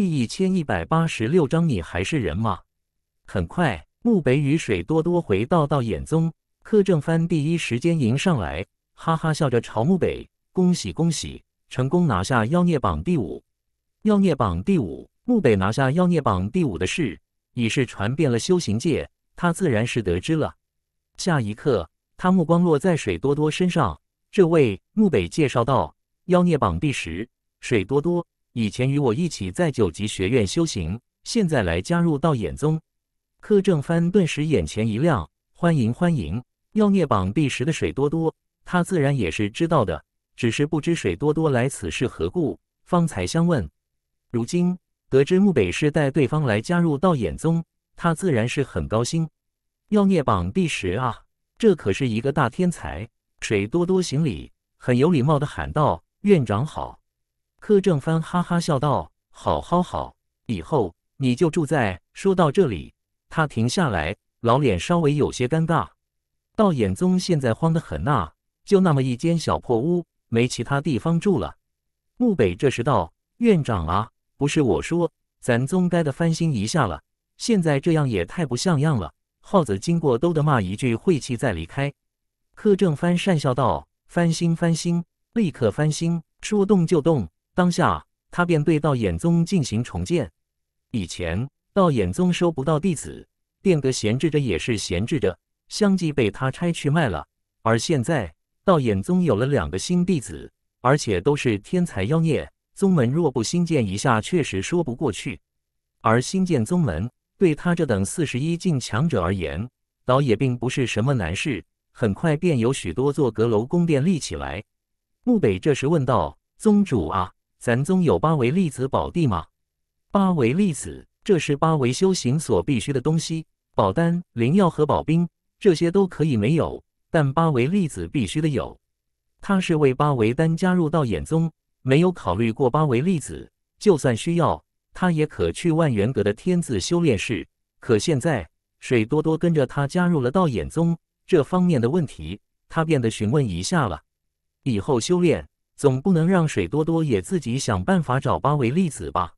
第一千一百八十六章，你还是人吗？很快，木北与水多多回到道眼宗，柯正帆第一时间迎上来，哈哈笑着朝木北：“恭喜恭喜，成功拿下妖孽榜第五！”妖孽榜第五，木北拿下妖孽榜第五的事已是传遍了修行界，他自然是得知了。下一刻，他目光落在水多多身上，这位木北介绍道：“妖孽榜第十，水多多。”以前与我一起在九级学院修行，现在来加入道眼宗。柯正帆顿时眼前一亮，欢迎欢迎！妖孽榜第十的水多多，他自然也是知道的，只是不知水多多来此是何故，方才相问。如今得知木北是带对方来加入道眼宗，他自然是很高兴。妖孽榜第十啊，这可是一个大天才！水多多行礼，很有礼貌的喊道：“院长好。”柯正帆哈哈笑道：“好，好，好，以后你就住在……”说到这里，他停下来，老脸稍微有些尴尬。道衍宗现在慌得很呐，就那么一间小破屋，没其他地方住了。木北这时道：“院长啊，不是我说，咱宗该的翻新一下了，现在这样也太不像样了。”耗子经过都得骂一句晦气再离开。柯正帆讪笑道：“翻新，翻新，立刻翻新，说动就动。”当下，他便对道衍宗进行重建。以前道衍宗收不到弟子，殿阁闲置着也是闲置着，相继被他拆去卖了。而现在道衍宗有了两个新弟子，而且都是天才妖孽，宗门若不新建一下，确实说不过去。而新建宗门对他这等四十一境强者而言，倒也并不是什么难事。很快便有许多座阁楼宫殿立起来。木北这时问道：“宗主啊。”咱宗有八维粒子宝地吗？八维粒子，这是八维修行所必须的东西。宝丹、灵药和宝兵这些都可以没有，但八维粒子必须的有。他是为八维丹加入到眼宗，没有考虑过八维粒子。就算需要，他也可去万元阁的天字修炼室。可现在水多多跟着他加入了道眼宗，这方面的问题他变得询问一下了。以后修炼。总不能让水多多也自己想办法找八维粒子吧？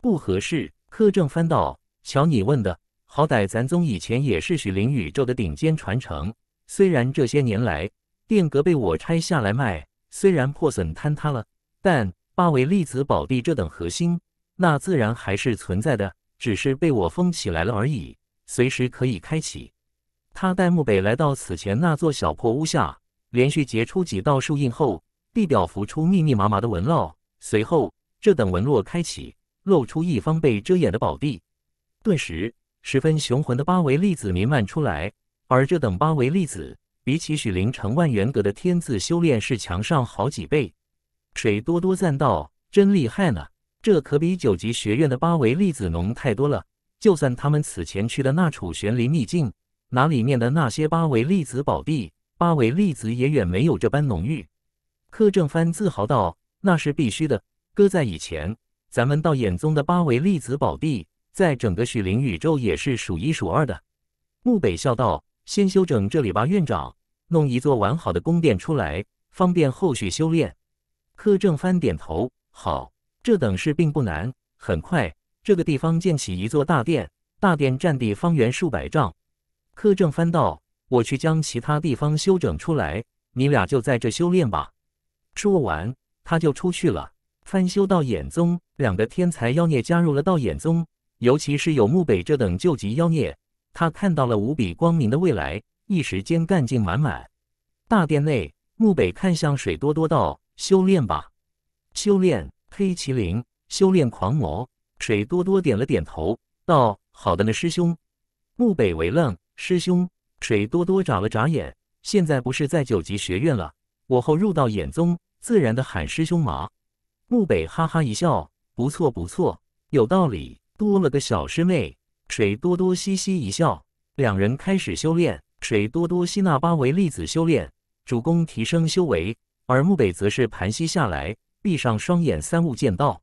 不合适。柯正翻道，瞧你问的，好歹咱宗以前也是许灵宇宙的顶尖传承。虽然这些年来殿阁被我拆下来卖，虽然破损坍塌了，但八维粒子宝地这等核心，那自然还是存在的，只是被我封起来了而已，随时可以开启。他带木北来到此前那座小破屋下，连续结出几道树印后。地表浮出密密麻麻的纹络，随后这等纹络开启，露出一方被遮掩的宝地，顿时十分雄浑的八维粒子弥漫出来。而这等八维粒子，比起许灵城万源阁的天字修炼是强上好几倍。水多多赞道：“真厉害呢，这可比九级学院的八维粒子浓太多了。就算他们此前去的那处玄灵秘境，那里面的那些八维粒子宝地，八维粒子也远没有这般浓郁。”柯正帆自豪道：“那是必须的。搁在以前，咱们道眼宗的八维粒子宝地，在整个许灵宇宙也是数一数二的。”木北笑道：“先修整这里吧，院长，弄一座完好的宫殿出来，方便后续修炼。”柯正帆点头：“好，这等事并不难。很快，这个地方建起一座大殿，大殿占地方圆数百丈。”柯正帆道：“我去将其他地方修整出来，你俩就在这修炼吧。”说完，他就出去了。翻修道眼宗，两个天才妖孽加入了道眼宗，尤其是有木北这等救急妖孽，他看到了无比光明的未来，一时间干劲满满。大殿内，木北看向水多多道：“修炼吧，修炼黑麒麟，修炼狂魔。”水多多点了点头，道：“好的呢，师兄。”木北为愣，师兄，水多多眨了眨眼，现在不是在九级学院了，我后入道眼宗。自然的喊师兄嘛，木北哈哈一笑，不错不错，有道理，多了个小师妹。水多多嘻嘻一笑，两人开始修炼。水多多吸纳八维粒子修炼，主攻提升修为，而木北则是盘膝下来，闭上双眼，三悟剑道。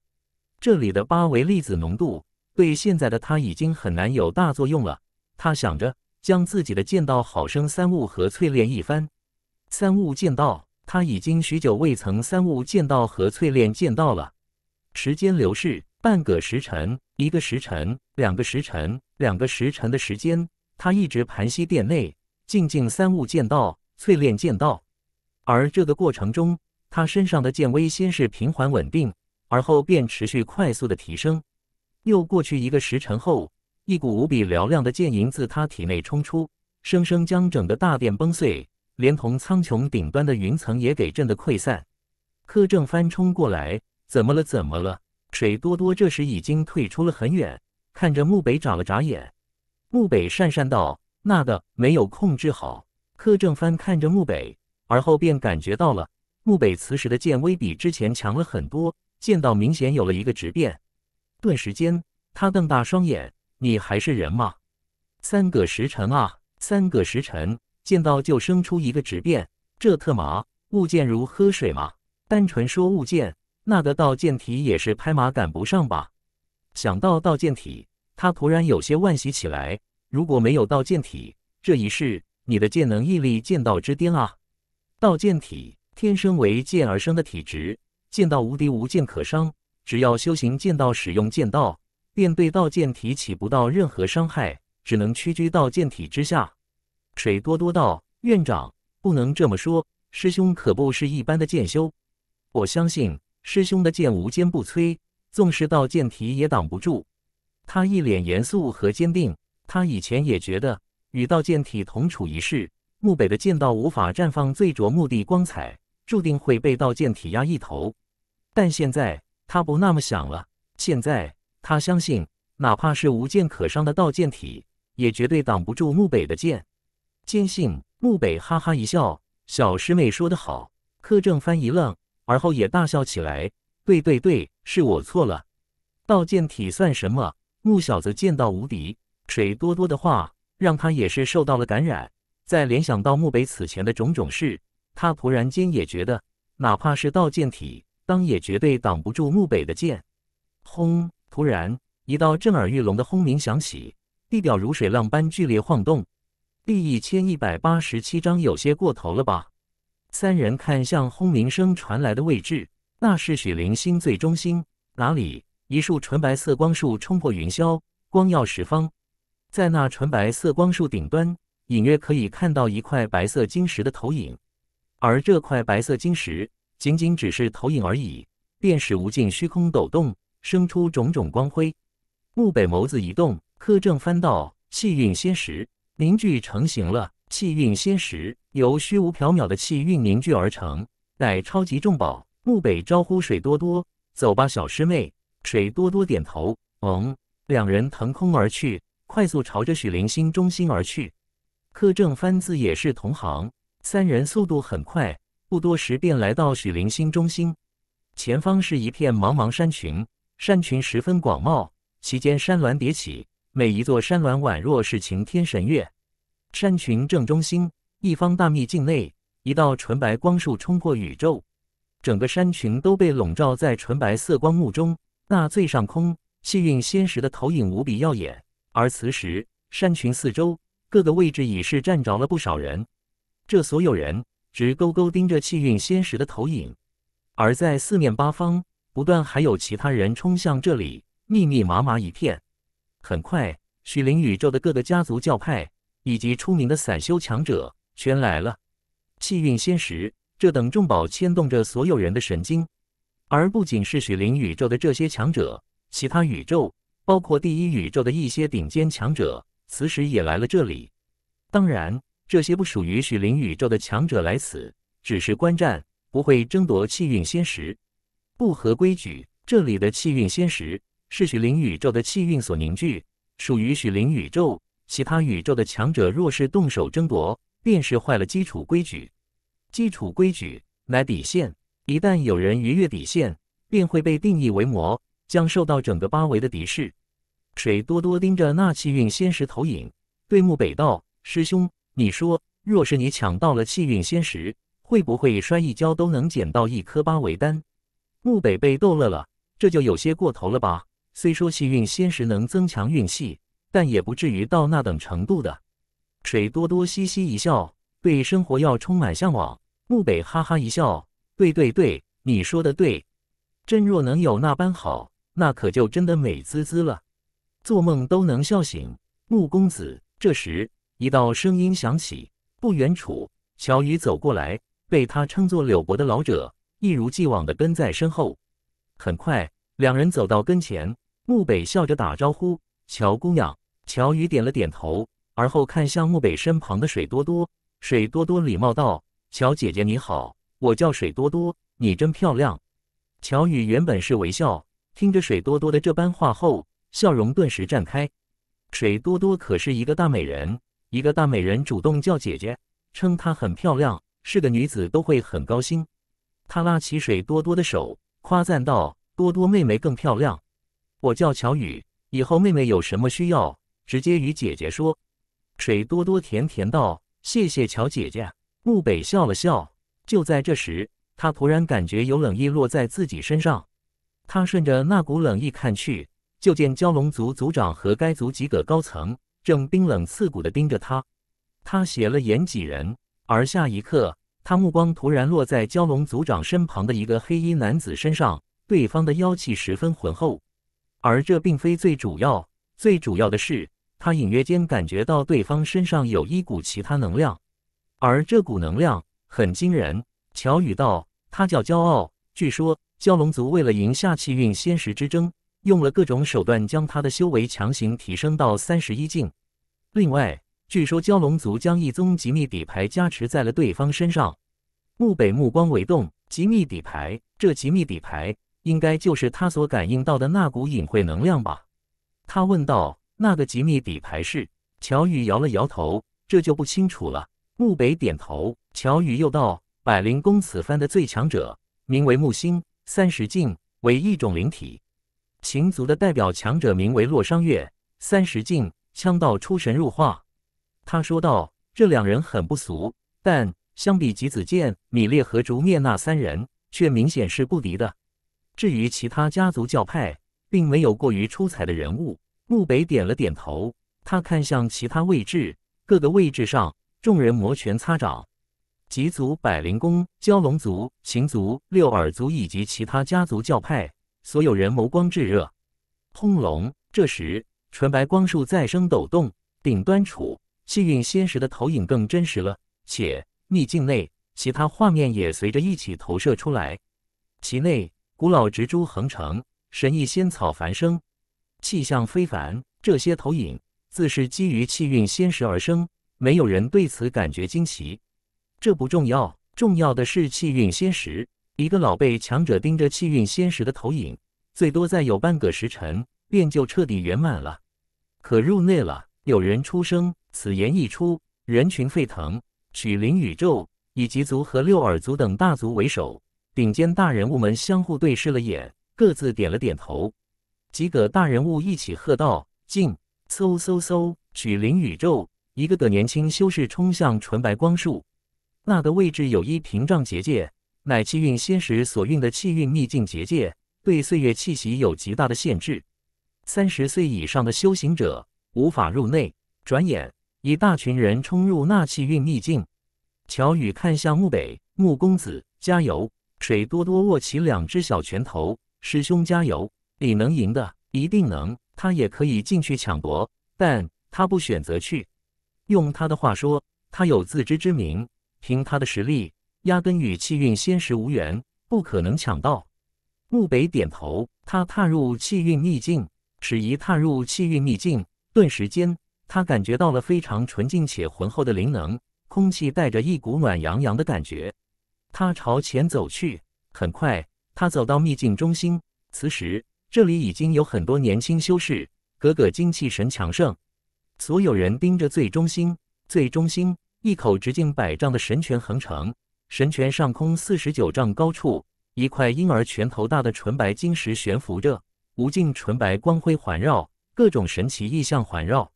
这里的八维粒子浓度，对现在的他已经很难有大作用了。他想着，将自己的剑道好生三悟和淬炼一番。三悟剑道。他已经许久未曾三悟剑道和淬炼剑道了。时间流逝，半个时辰、一个时辰、两个时辰、两个时辰的时间，他一直盘膝殿内，静静三悟剑道、淬炼剑道。而这个过程中，他身上的剑威先是平缓稳定，而后便持续快速的提升。又过去一个时辰后，一股无比嘹亮的剑吟自他体内冲出，生生将整个大殿崩碎。连同苍穹顶端的云层也给震得溃散。柯正帆冲过来，怎么了？怎么了？水多多这时已经退出了很远，看着木北眨了眨眼。木北讪讪道：“那个，没有控制好。”柯正帆看着木北，而后便感觉到了木北此时的剑威比之前强了很多，剑道明显有了一个质变。顿时间，他瞪大双眼：“你还是人吗？三个时辰啊，三个时辰！”见到就生出一个质变，这特麻。悟剑如喝水吗？单纯说悟剑，那个道剑体也是拍马赶不上吧？想到道剑体，他突然有些万喜起来。如果没有道剑体，这一世你的剑能屹立剑道之巅啊？道剑体天生为剑而生的体质，剑道无敌，无剑可伤。只要修行剑道，使用剑道，便对道剑体起不到任何伤害，只能屈居道剑体之下。水多多道院长不能这么说，师兄可不是一般的剑修。我相信师兄的剑无坚不摧，纵是道剑体也挡不住。他一脸严肃和坚定。他以前也觉得与道剑体同处一室，木北的剑道无法绽放最卓目的光彩，注定会被道剑体压一头。但现在他不那么想了。现在他相信，哪怕是无剑可伤的道剑体，也绝对挡不住木北的剑。坚信，木北哈哈一笑。小师妹说得好。柯正帆一愣，而后也大笑起来。对对对，是我错了。道剑体算什么？木小子剑道无敌。水多多的话让他也是受到了感染。再联想到木北此前的种种事，他突然间也觉得，哪怕是道剑体，当也绝对挡不住木北的剑。轰！突然，一道震耳欲聋的轰鸣响起，地表如水浪般剧烈晃动。第一千一百八十七章有些过头了吧？三人看向轰鸣声传来的位置，那是许灵星最中心。哪里？一束纯白色光束冲破云霄，光耀十方。在那纯白色光束顶端，隐约可以看到一块白色晶石的投影。而这块白色晶石，仅仅只是投影而已，便使无尽虚空抖动，生出种种光辉。木北眸子一动，刻正翻到气运仙石。凝聚成型了，气运仙石由虚无缥缈的气运凝聚而成，乃超级重宝。木北招呼水多多：“走吧，小师妹。”水多多点头：“嗯。”两人腾空而去，快速朝着许灵星中心而去。柯正帆自也是同行，三人速度很快，不多时便来到许灵星中心。前方是一片茫茫山群，山群十分广袤，其间山峦叠起。每一座山峦宛若是晴天神岳，山群正中心一方大秘境内，一道纯白光束冲破宇宙，整个山群都被笼罩在纯白色光幕中。那最上空气运仙石的投影无比耀眼，而此时山群四周各个位置已是站着了不少人，这所有人直勾勾盯着气运仙石的投影，而在四面八方不断还有其他人冲向这里，密密麻麻一片。很快，许灵宇宙的各个家族教派以及出名的散修强者全来了。气运仙石这等重宝牵动着所有人的神经，而不仅是许灵宇宙的这些强者，其他宇宙，包括第一宇宙的一些顶尖强者，此时也来了这里。当然，这些不属于许灵宇宙的强者来此只是观战，不会争夺气运仙石，不合规矩。这里的气运仙石。是许灵宇宙的气运所凝聚，属于许灵宇宙。其他宇宙的强者若是动手争夺，便是坏了基础规矩。基础规矩乃底线，一旦有人逾越底线，便会被定义为魔，将受到整个八维的敌视。水多多盯着那气运仙石投影，对木北道：“师兄，你说，若是你抢到了气运仙石，会不会摔一跤都能捡到一颗八维丹？”木北被逗乐了，这就有些过头了吧？虽说气运仙石能增强运气，但也不至于到那等程度的。水多多嘻嘻一笑，对生活要充满向往。木北哈哈一笑，对对对，你说的对。朕若能有那般好，那可就真的美滋滋了，做梦都能笑醒。木公子，这时一道声音响起，不远处，乔宇走过来，被他称作柳伯的老者，一如既往的跟在身后。很快，两人走到跟前。木北笑着打招呼：“乔姑娘。”乔雨点了点头，而后看向木北身旁的水多多。水多多礼貌道：“乔姐姐你好，我叫水多多，你真漂亮。”乔雨原本是微笑，听着水多多的这般话后，笑容顿时绽开。水多多可是一个大美人，一个大美人主动叫姐姐，称她很漂亮，是个女子都会很高兴。他拉起水多多的手，夸赞道：“多多妹妹更漂亮。”我叫乔雨，以后妹妹有什么需要，直接与姐姐说。水多多甜甜道：“谢谢乔姐姐。”木北笑了笑。就在这时，他突然感觉有冷意落在自己身上。他顺着那股冷意看去，就见蛟龙族族长和该族几个高层正冰冷刺骨地盯着他。他斜了眼几人，而下一刻，他目光突然落在蛟龙族长身旁的一个黑衣男子身上。对方的妖气十分浑厚。而这并非最主要，最主要的是他隐约间感觉到对方身上有一股其他能量，而这股能量很惊人。乔宇道：“他叫骄傲，据说蛟龙族为了赢下气运仙石之争，用了各种手段将他的修为强行提升到三十一境。另外，据说蛟龙族将一宗极密底牌加持在了对方身上。”木北目光微动：“极密底牌？这极密底牌？”应该就是他所感应到的那股隐晦能量吧？他问道。那个极密底牌是？乔羽摇了摇头，这就不清楚了。木北点头。乔羽又道：“百灵宫此番的最强者，名为木星，三十境，为一种灵体。秦族的代表强者名为洛商月，三十境，枪道出神入化。”他说道：“这两人很不俗，但相比吉子健、米列和竹灭那三人，却明显是不敌的。”至于其他家族教派，并没有过于出彩的人物。木北点了点头，他看向其他位置，各个位置上众人摩拳擦掌。吉族、百灵宫、蛟龙族、禽族、六耳族以及其他家族教派，所有人眸光炙热。轰隆！这时，纯白光束再生抖动，顶端处气运仙石的投影更真实了，且秘境内其他画面也随着一起投射出来，其内。古老植株横成，神异仙草繁生，气象非凡。这些投影自是基于气运仙石而生，没有人对此感觉惊奇。这不重要，重要的是气运仙石。一个老辈强者盯着气运仙石的投影，最多再有半个时辰，便就彻底圆满了，可入内了。有人出声，此言一出，人群沸腾。曲灵宇宙以及族和六耳族等大族为首。顶尖大人物们相互对视了眼，各自点了点头。几个大人物一起喝道：“进！”嗖嗖嗖！曲灵宇宙，一个个年轻修士冲向纯白光束。那个位置有一屏障结界，乃气运仙石所运的气运秘境结界，对岁月气息有极大的限制。三十岁以上的修行者无法入内。转眼，一大群人冲入那气运秘境。乔羽看向木北，木公子，加油！水多多握起两只小拳头，师兄加油！你能赢的，一定能。他也可以进去抢夺，但他不选择去。用他的话说，他有自知之明，凭他的实力，压根与气运仙石无缘，不可能抢到。木北点头，他踏入气运秘境。尺一踏入气运秘境，顿时间，他感觉到了非常纯净且浑厚的灵能，空气带着一股暖洋洋的感觉。他朝前走去，很快，他走到秘境中心。此时，这里已经有很多年轻修士，个个精气神强盛。所有人盯着最中心，最中心一口直径百丈的神泉横成，神泉上空四十九丈高处，一块婴儿拳头大的纯白晶石悬浮着，无尽纯白光辉环绕，各种神奇异象环绕。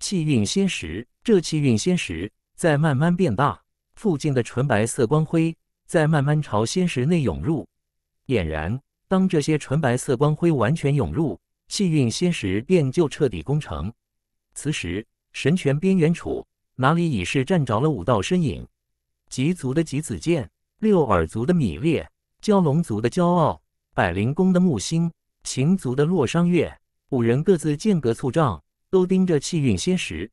气运仙石，这气运仙石在慢慢变大，附近的纯白色光辉。再慢慢朝仙石内涌入，俨然当这些纯白色光辉完全涌入，气运仙石便就彻底攻城。此时，神泉边缘处哪里已是站着了五道身影：极族的极子剑、六耳族的米列、蛟龙族的骄傲、百灵宫的木星、秦族的洛商月。五人各自间隔簇帐，都盯着气运仙石。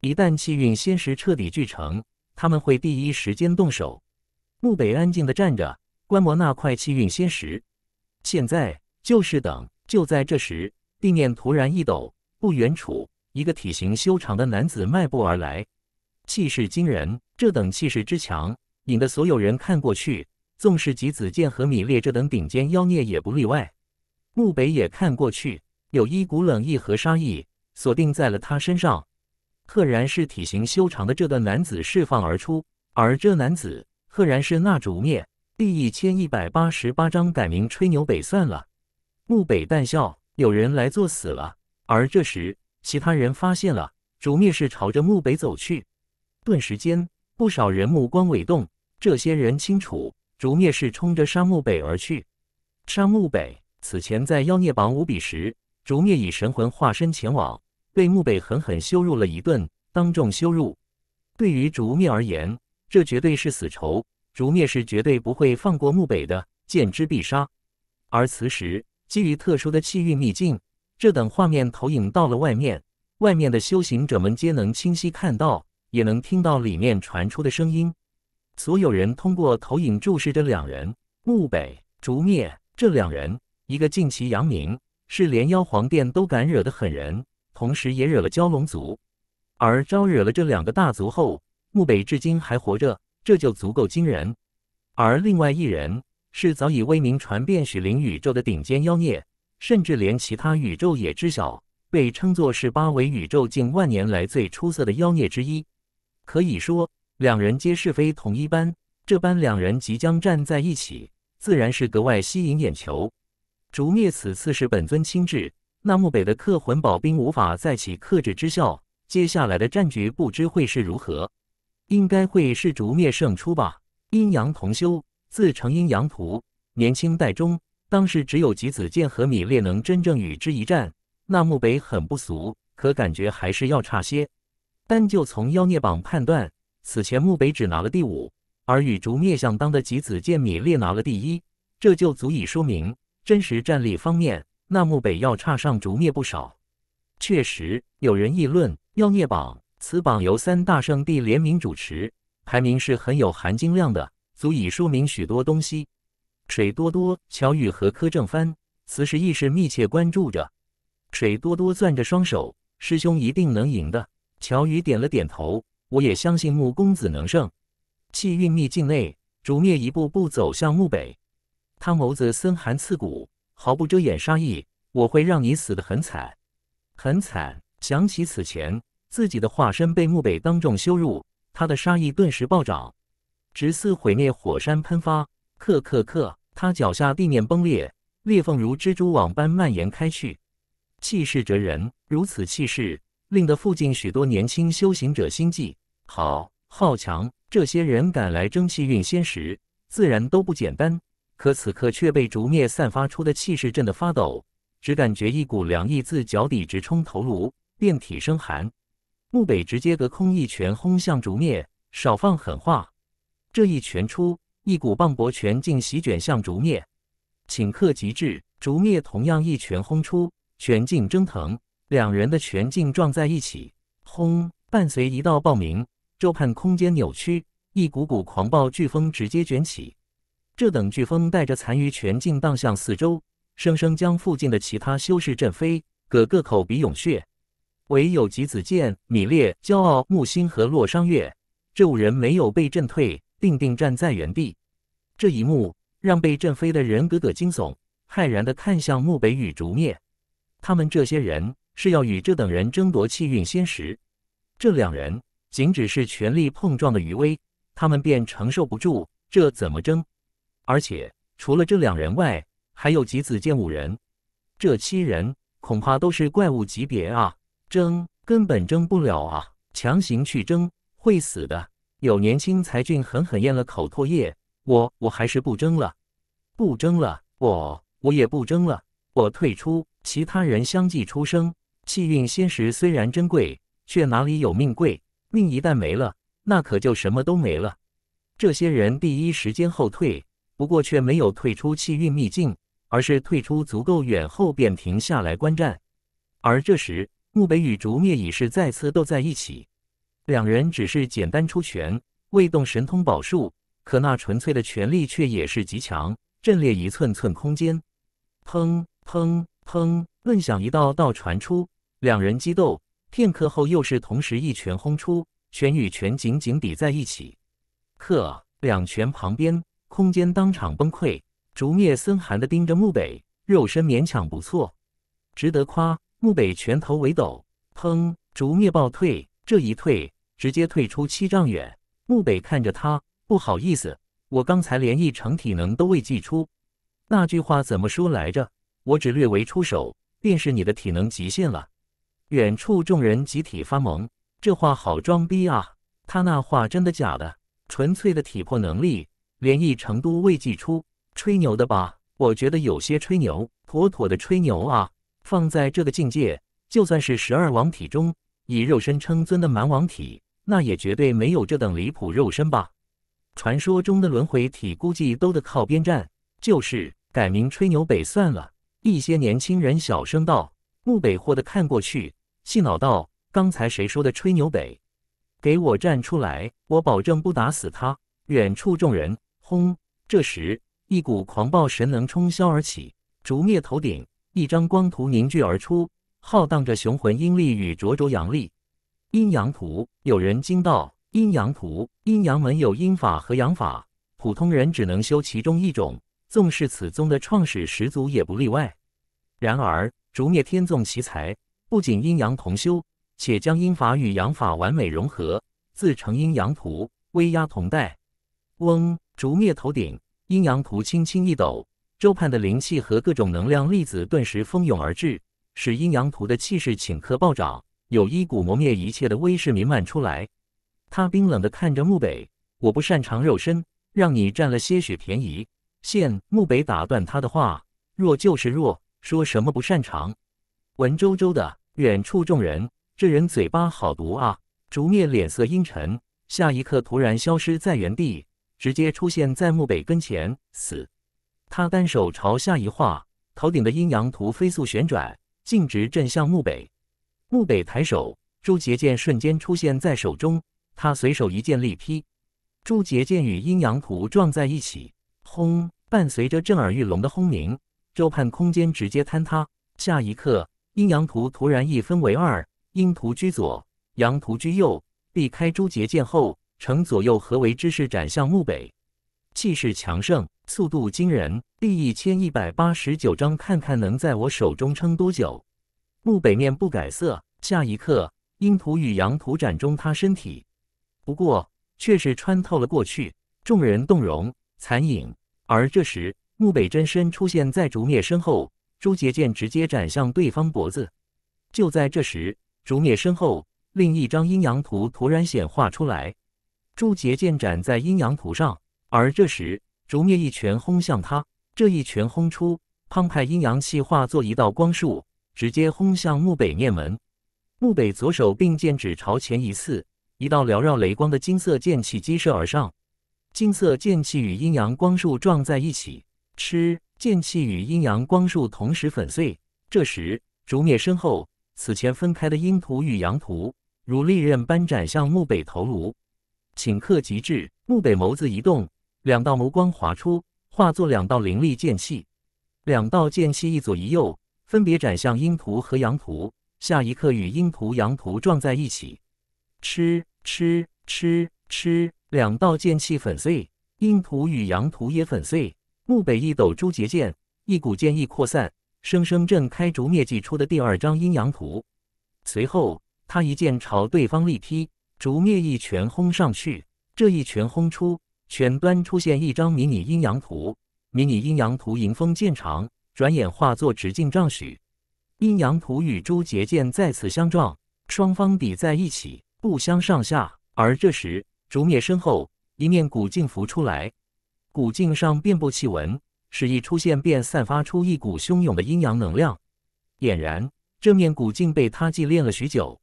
一旦气运仙石彻底聚成，他们会第一时间动手。穆北安静地站着，观摩那块气运仙石。现在就是等。就在这时，地面突然一抖，不远处一个体型修长的男子迈步而来，气势惊人。这等气势之强，引得所有人看过去。纵是吉子健和米列这等顶尖妖孽也不例外。穆北也看过去，有一股冷意和杀意锁定在了他身上，赫然是体型修长的这个男子释放而出。而这男子。赫然是那竹灭，第一千一百八十八章改名吹牛北算了。木北淡笑：“有人来作死了。”而这时，其他人发现了竹灭是朝着木北走去。顿时间，不少人目光微动。这些人清楚，竹灭是冲着沙木北而去。沙木北此前在妖孽榜五比时，竹灭以神魂化身前往，被木北狠狠羞辱了一顿，当众羞辱。对于竹灭而言，这绝对是死仇，竹灭是绝对不会放过木北的，见之必杀。而此时，基于特殊的气运秘境，这等画面投影到了外面，外面的修行者们皆能清晰看到，也能听到里面传出的声音。所有人通过投影注视着两人，木北、竹灭这两人，一个晋其扬名，是连妖皇殿都敢惹的狠人，同时也惹了蛟龙族，而招惹了这两个大族后。墓北至今还活着，这就足够惊人。而另外一人是早已威名传遍许灵宇宙的顶尖妖孽，甚至连其他宇宙也知晓，被称作是八维宇宙近万年来最出色的妖孽之一。可以说，两人皆是非同一般。这般两人即将站在一起，自然是格外吸引眼球。逐灭此次是本尊亲至，那墓北的克魂宝兵无法再起克制之效，接下来的战局不知会是如何。应该会是竹灭胜出吧？阴阳同修，自成阴阳图。年轻代中，当时只有吉子剑和米列能真正与之一战。那木北很不俗，可感觉还是要差些。单就从妖孽榜判断，此前木北只拿了第五，而与竹灭相当的吉子剑、米列拿了第一，这就足以说明真实战力方面，那木北要差上竹灭不少。确实，有人议论妖孽榜。此榜由三大圣地联名主持，排名是很有含金量的，足以说明许多东西。水多多、乔宇和柯正帆此时亦是密切关注着。水多多攥着双手：“师兄一定能赢的。”乔宇点了点头：“我也相信穆公子能胜。”气运秘境内，竹灭一步步走向墓北，他眸子森寒刺骨，毫不遮掩杀意：“我会让你死得很惨，很惨。”想起此前。自己的化身被木北当众羞辱，他的杀意顿时暴涨，直似毁灭火山喷发。克克克！他脚下地面崩裂，裂缝如蜘蛛网般蔓延开去，气势折人。如此气势，令得附近许多年轻修行者心悸。好，好强！这些人赶来争气运仙时，自然都不简单，可此刻却被逐灭散发出的气势震得发抖，只感觉一股凉意自脚底直冲头颅，遍体生寒。木北直接隔空一拳轰向竹灭，少放狠话！这一拳出，一股磅礴拳劲席卷向竹灭，顷刻即至。竹灭同样一拳轰出，拳劲蒸腾，两人的拳劲撞在一起，轰！伴随一道爆鸣，周判空间扭曲，一股股狂暴飓风直接卷起。这等飓风带着残余拳劲荡向四周，生生将附近的其他修士震飞，个个口鼻涌血。唯有吉子剑、米列、骄傲、木星和洛商月这五人没有被震退，定定站在原地。这一幕让被震飞的人格格惊悚、骇然地看向木北宇、竹灭。他们这些人是要与这等人争夺气运仙石？这两人仅只是全力碰撞的余威，他们便承受不住，这怎么争？而且除了这两人外，还有吉子剑五人，这七人恐怕都是怪物级别啊！争根本争不了啊！强行去争会死的。有年轻才俊狠狠咽了口唾液，我我还是不争了，不争了，我我也不争了，我退出。其他人相继出声。气运仙石虽然珍贵，却哪里有命贵？命一旦没了，那可就什么都没了。这些人第一时间后退，不过却没有退出气运秘境，而是退出足够远后便停下来观战。而这时。墓北与竹灭已是再次斗在一起，两人只是简单出拳，未动神通宝术，可那纯粹的权力却也是极强，震裂一寸寸空间。砰砰砰，闷响一道道传出。两人激斗片刻后，又是同时一拳轰出，拳与拳紧紧抵在一起。克两拳旁边空间当场崩溃。竹灭森寒的盯着墓北，肉身勉强不错，值得夸。木北拳头微抖，砰！竹灭暴退。这一退，直接退出七丈远。木北看着他，不好意思：“我刚才连一成体能都未祭出。”那句话怎么说来着？“我只略为出手，便是你的体能极限了。”远处众人集体发懵：“这话好装逼啊！他那话真的假的？纯粹的体魄能力，连一成都未祭出，吹牛的吧？我觉得有些吹牛，妥妥的吹牛啊！”放在这个境界，就算是十二王体中以肉身称尊的蛮王体，那也绝对没有这等离谱肉身吧？传说中的轮回体估计都得靠边站，就是改名吹牛北算了。一些年轻人小声道，木北货的看过去，气恼道：“刚才谁说的吹牛北？给我站出来！我保证不打死他！”远处众人轰，这时一股狂暴神能冲霄而起，逐灭头顶。一张光图凝聚而出，浩荡着雄浑阴力与灼灼阳力。阴阳图，有人惊道：“阴阳图，阴阳门有阴法和阳法，普通人只能修其中一种，纵是此宗的创始始祖也不例外。然而，逐灭天纵奇才，不仅阴阳同修，且将阴法与阳法完美融合，自成阴阳图，威压同代。”嗡，逐灭头顶，阴阳图轻轻一抖。周盼的灵气和各种能量粒子顿时蜂拥而至，使阴阳图的气势顷刻暴涨，有一股磨灭一切的威势弥漫出来。他冰冷的看着木北：“我不擅长肉身，让你占了些许便宜。”现木北打断他的话：“弱就是弱，说什么不擅长？”文绉绉的远处众人，这人嘴巴好毒啊！竹灭脸色阴沉，下一刻突然消失在原地，直接出现在木北跟前，死。他单手朝下一划，头顶的阴阳图飞速旋转，径直震向墓北。墓北抬手，朱结剑瞬间出现在手中。他随手一剑力劈，朱结剑与阴阳图撞在一起，轰！伴随着震耳欲聋的轰鸣，周畔空间直接坍塌。下一刻，阴阳图突然一分为二，阴图居左，阳图居右，避开朱结剑后，呈左右合围之势斩向墓北，气势强盛。速度惊人，第一千一百八十九章，看看能在我手中撑多久。木北面不改色，下一刻，阴图与阳图斩中他身体，不过却是穿透了过去。众人动容，残影。而这时，木北真身出现在竹灭身后，朱杰剑直接斩向对方脖子。就在这时，竹灭身后另一张阴阳图突然显化出来，朱杰剑斩在阴阳图上。而这时。竹灭一拳轰向他，这一拳轰出，胖派阴阳气化作一道光束，直接轰向木北面门。木北左手并剑指朝前一刺，一道缭绕雷光的金色剑气激射而上，金色剑气与阴阳光束撞在一起，吃剑气与阴阳光束同时粉碎。这时，竹灭身后，此前分开的阴图与阳图如利刃般斩向木北头颅，顷刻即至。木北眸子一动。两道眸光划出，化作两道凌厉剑气。两道剑气一左一右，分别斩向阴图和阳图。下一刻，与阴图、阳图撞在一起。吃吃吃吃，两道剑气粉碎，阴图与阳图也粉碎。木北一抖朱节剑，一股剑意扩散，生生震开竹灭祭出的第二张阴阳图。随后，他一剑朝对方力劈，竹灭一拳轰上去。这一拳轰出。全端出现一张迷你阴阳图，迷你阴阳图迎风渐长，转眼化作直径丈许。阴阳图与朱结剑再次相撞，双方抵在一起不相上下。而这时，竹灭身后一面古镜浮出来，古镜上遍布气纹，是一出现便散发出一股汹涌的阴阳能量，俨然这面古镜被他祭炼了许久。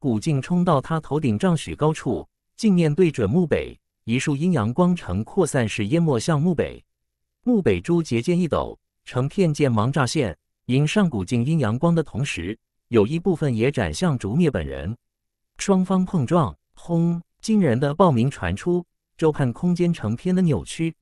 古镜冲到他头顶丈许高处，镜面对准墓北。一束阴阳光呈扩散式淹没向墓北，墓北珠节间一抖，成片剑芒乍现，迎上古镜阴阳光的同时，有一部分也斩向竹灭本人。双方碰撞，轰！惊人的爆鸣传出，周畔空间成片的扭曲。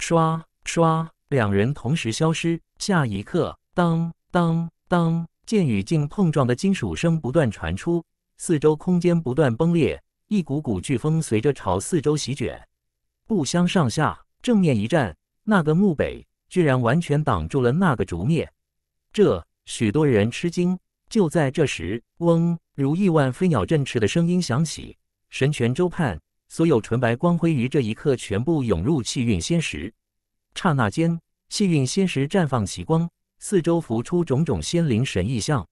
唰唰，两人同时消失。下一刻，当当当，剑与镜碰撞的金属声不断传出，四周空间不断崩裂。一股股飓风随着朝四周席卷，不相上下。正面一战，那个墓北居然完全挡住了那个竹篾，这许多人吃惊。就在这时，嗡，如亿万飞鸟振翅的声音响起。神泉周畔，所有纯白光辉于这一刻全部涌入气运仙石，刹那间，气运仙石绽放奇光，四周浮出种种仙灵神异象。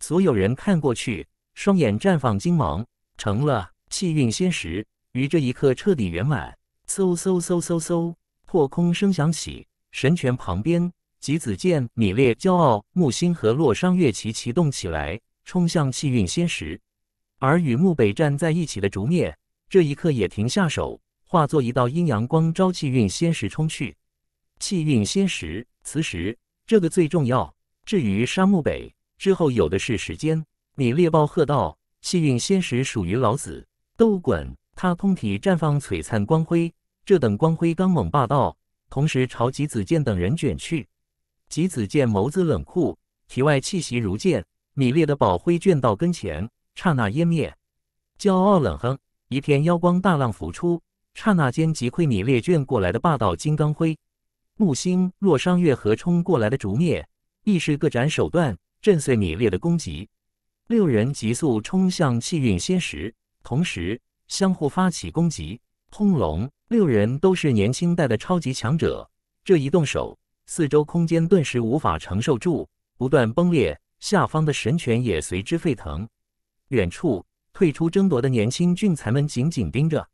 所有人看过去，双眼绽放金芒，成了。气运仙石于这一刻彻底圆满，嗖嗖嗖嗖嗖，破空声响起。神泉旁边，吉子见米列、骄傲、木星和洛商月旗启动起来，冲向气运仙石。而与木北站在一起的竹灭，这一刻也停下手，化作一道阴阳光朝气运仙石冲去。气运仙石，磁石，这个最重要。至于沙木北之后，有的是时间。米列暴喝道：“气运仙石属于老子。”斗滚！他通体绽放璀璨光辉，这等光辉刚猛霸道，同时朝吉子剑等人卷去。吉子剑眸子冷酷，体外气息如剑。米烈的宝辉卷到跟前，刹那湮灭。骄傲冷哼，一片妖光大浪浮出，刹那间击溃米列卷过来的霸道金刚辉。木星、若伤月河冲过来的竹灭，亦是各展手段，震碎米烈的攻击。六人急速冲向气运仙石。同时相互发起攻击，轰隆！六人都是年轻代的超级强者，这一动手，四周空间顿时无法承受住，不断崩裂，下方的神权也随之沸腾。远处退出争夺的年轻俊才们紧紧盯着，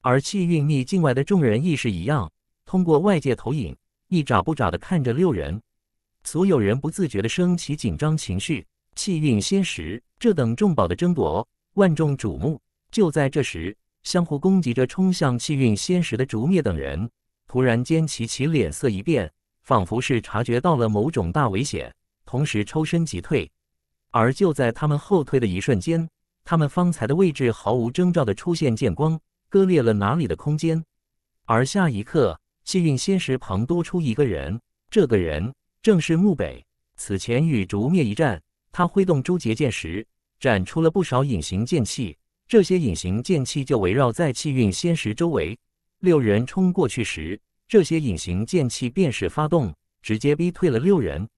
而气运逆境外的众人亦是一样，通过外界投影，一眨不眨的看着六人。所有人不自觉的升起紧张情绪。气运仙石这等重宝的争夺，万众瞩目。就在这时，相互攻击着冲向气运仙石的竹灭等人，突然间齐齐脸色一变，仿佛是察觉到了某种大危险，同时抽身急退。而就在他们后退的一瞬间，他们方才的位置毫无征兆的出现剑光，割裂了哪里的空间。而下一刻，气运仙石旁多出一个人，这个人正是木北。此前与竹灭一战，他挥动诛邪剑时，斩出了不少隐形剑气。这些隐形剑气就围绕在气运仙石周围。六人冲过去时，这些隐形剑气便是发动，直接逼退了六人。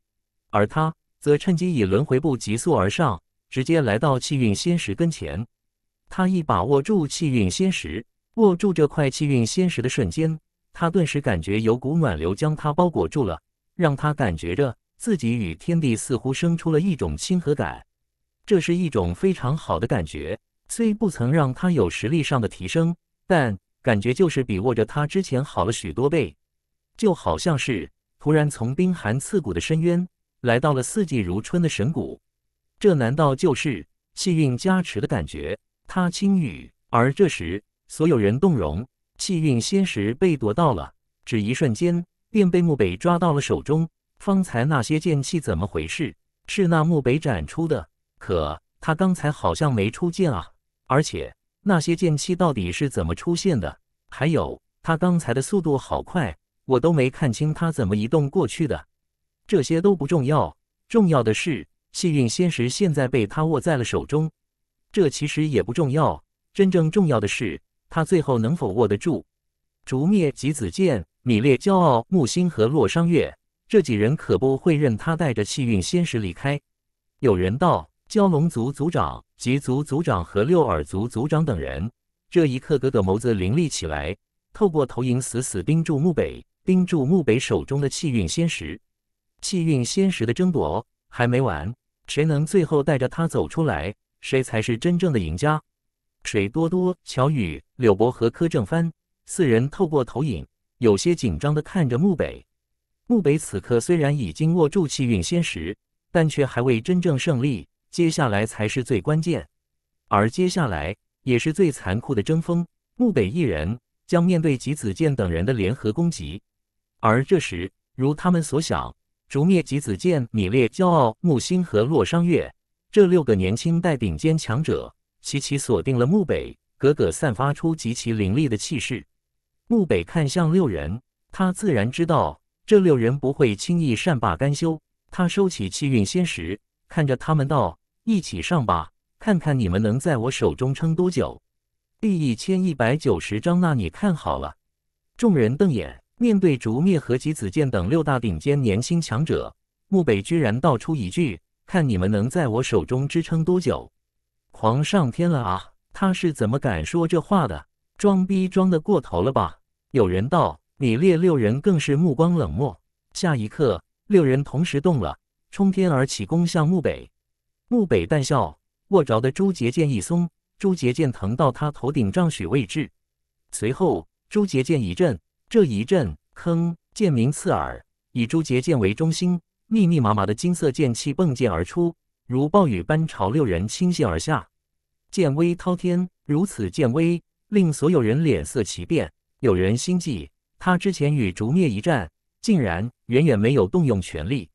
而他则趁机以轮回步急速而上，直接来到气运仙石跟前。他一把握住气运仙石，握住这块气运仙石的瞬间，他顿时感觉有股暖流将他包裹住了，让他感觉着自己与天地似乎生出了一种亲和感。这是一种非常好的感觉。虽不曾让他有实力上的提升，但感觉就是比握着他之前好了许多倍，就好像是突然从冰寒刺骨的深渊来到了四季如春的神谷，这难道就是气运加持的感觉？他轻语，而这时所有人动容，气运仙石被夺到了，只一瞬间便被木北抓到了手中。方才那些剑气怎么回事？是那木北展出的？可他刚才好像没出剑啊！而且那些剑气到底是怎么出现的？还有他刚才的速度好快，我都没看清他怎么移动过去的。这些都不重要，重要的是气运仙石现在被他握在了手中，这其实也不重要。真正重要的是他最后能否握得住。逐灭、极子剑、米列、骄傲、木星和洛商月这几人可不会任他带着气运仙石离开。有人道。蛟龙族族长、吉族族长和六耳族族长等人，这一刻，各个眸子凌厉起来，透过投影死死盯住木北，盯住木北手中的气运仙石。气运仙石的争夺还没完，谁能最后带着他走出来，谁才是真正的赢家？水多多、乔宇、柳博和柯正帆四人透过投影，有些紧张地看着木北。木北此刻虽然已经握住气运仙石，但却还未真正胜利。接下来才是最关键，而接下来也是最残酷的争锋。木北一人将面对吉子健等人的联合攻击。而这时，如他们所想，逐灭吉子健、米列、骄傲、木星和洛商月这六个年轻代顶尖强者，齐齐锁定了木北，个个散发出极其凌厉的气势。木北看向六人，他自然知道这六人不会轻易善罢甘休。他收起气运仙石。看着他们道：“一起上吧，看看你们能在我手中撑多久。”第一千一百九十章，那你看好了。众人瞪眼，面对竹灭和姬子剑等六大顶尖年轻强者，木北居然道出一句：“看你们能在我手中支撑多久？”狂上天了啊！他是怎么敢说这话的？装逼装得过头了吧？有人道。米列六人更是目光冷漠。下一刻，六人同时动了。冲天而起，攻向木北。木北淡笑，握着的朱杰剑一松，朱杰剑腾到他头顶丈许位置。随后，朱杰剑一震，这一震，坑剑鸣刺耳。以朱杰剑为中心，密密麻麻的金色剑气迸溅而出，如暴雨般朝六人倾泻而下。剑威滔天，如此剑威，令所有人脸色奇变。有人心悸，他之前与竹灭一战，竟然远远没有动用全力。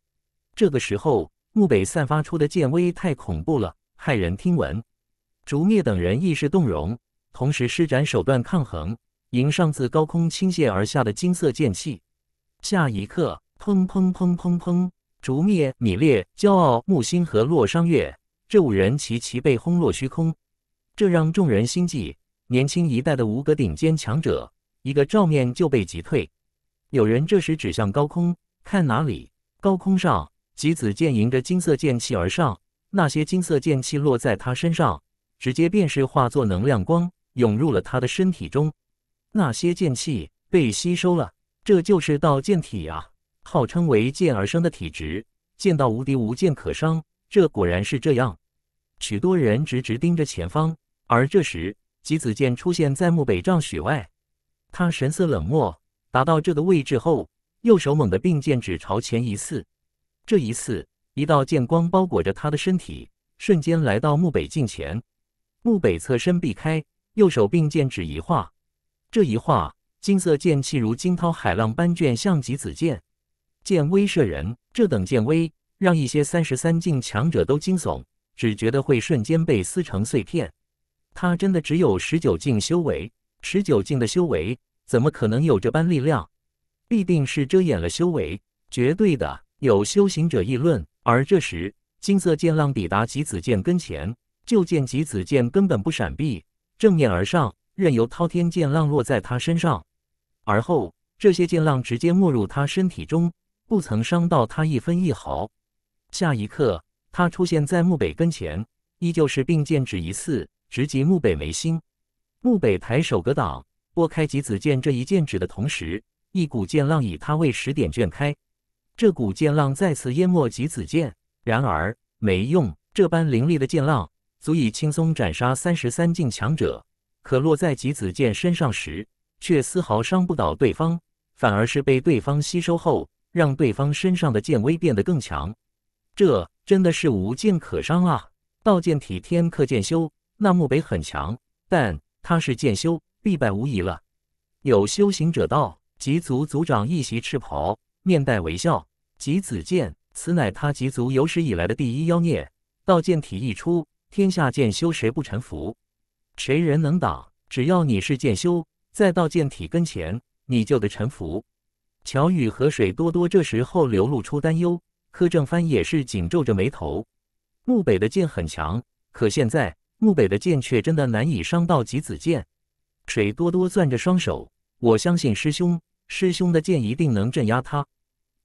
这个时候，墓北散发出的剑威太恐怖了，骇人听闻。竹灭等人亦是动容，同时施展手段抗衡，迎上自高空倾泻而下的金色剑气。下一刻，砰砰砰砰砰！竹灭、米烈、骄傲、木星和洛商月这五人齐齐被轰落虚空，这让众人心悸。年轻一代的五个顶尖强者，一个照面就被击退。有人这时指向高空，看哪里？高空上。吉子剑迎着金色剑气而上，那些金色剑气落在他身上，直接便是化作能量光涌入了他的身体中。那些剑气被吸收了，这就是道剑体啊，号称为剑而生的体质，剑到无敌无剑可伤，这果然是这样。许多人直直盯着前方，而这时吉子剑出现在墓北丈许外，他神色冷漠，达到这个位置后，右手猛地并剑指朝前一刺。这一次，一道剑光包裹着他的身体，瞬间来到木北近前。木北侧身避开，右手并剑指一画，这一画，金色剑气如惊涛海浪般卷，向极子剑。剑威慑人，这等剑威让一些三十三境强者都惊悚，只觉得会瞬间被撕成碎片。他真的只有十九境修为，十九境的修为怎么可能有这般力量？必定是遮掩了修为，绝对的。有修行者议论，而这时金色剑浪抵达吉子剑跟前，就见吉子剑根本不闪避，正面而上，任由滔天剑浪落在他身上。而后，这些剑浪直接没入他身体中，不曾伤到他一分一毫。下一刻，他出现在木北跟前，依旧是并剑指一次，直击木北眉心。木北抬手格挡，拨开吉子剑这一剑指的同时，一股剑浪以他为始点卷开。这股剑浪再次淹没吉子剑，然而没用。这般凌厉的剑浪足以轻松斩杀三十三境强者，可落在吉子剑身上时，却丝毫伤不倒对方，反而是被对方吸收后，让对方身上的剑威变得更强。这真的是无剑可伤啊！道剑体天克剑修，那木北很强，但他是剑修，必败无疑了。有修行者道：“吉族族长一袭赤袍。”面带微笑，吉子剑，此乃他极族有史以来的第一妖孽。道剑体一出，天下剑修谁不臣服？谁人能挡？只要你是剑修，再到剑体跟前，你就得臣服。乔羽和水多多这时候流露出担忧，柯正帆也是紧皱着眉头。木北的剑很强，可现在木北的剑却真的难以伤到吉子剑。水多多攥着双手，我相信师兄，师兄的剑一定能镇压他。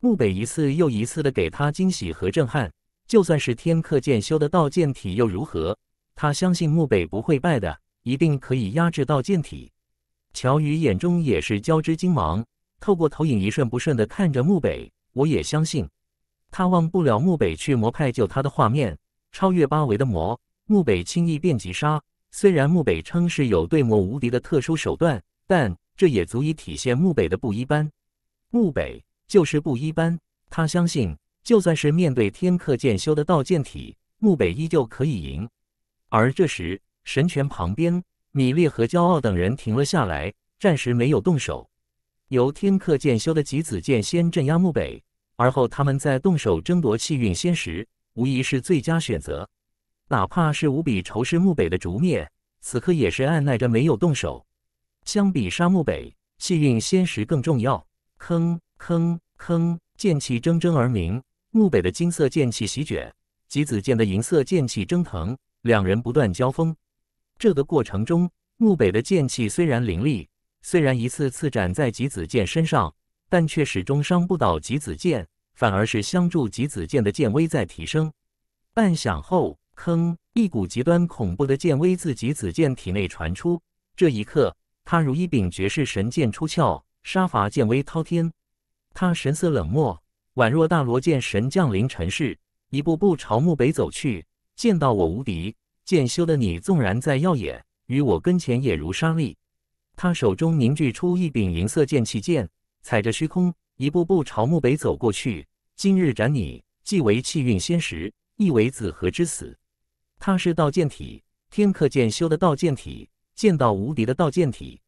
木北一次又一次的给他惊喜和震撼，就算是天克剑修的道剑体又如何？他相信木北不会败的，一定可以压制道剑体。乔羽眼中也是交织金芒，透过投影一瞬不瞬的看着木北。我也相信，他忘不了木北去魔派救他的画面。超越八维的魔，木北轻易便击杀。虽然木北称是有对魔无敌的特殊手段，但这也足以体现木北的不一般。木北。就是不一般，他相信，就算是面对天克剑修的道剑体，木北依旧可以赢。而这时，神拳旁边，米列和骄傲等人停了下来，暂时没有动手，由天克剑修的极子剑先镇压木北，而后他们再动手争夺气运仙石，无疑是最佳选择。哪怕是无比仇视木北的竹灭，此刻也是按耐着没有动手。相比杀木北，气运仙石更重要。坑。铿铿，剑气铮铮而鸣。木北的金色剑气席卷，吉子剑的银色剑气蒸腾，两人不断交锋。这个过程中，木北的剑气虽然凌厉，虽然一次次斩在吉子剑身上，但却始终伤不倒吉子剑，反而是相助吉子剑的剑威在提升。半晌后，铿，一股极端恐怖的剑威自吉子剑体内传出。这一刻，他如一柄绝世神剑出鞘，杀伐剑威滔天。他神色冷漠，宛若大罗剑神降临尘世，一步步朝墓北走去。见到我无敌剑修的你，纵然再耀眼，于我跟前也如沙粒。他手中凝聚出一柄银色剑气剑，踩着虚空，一步步朝墓北走过去。今日斩你，既为气运仙石，亦为子和之死。他是道剑体，天克剑修的道剑体，剑道无敌的道剑体。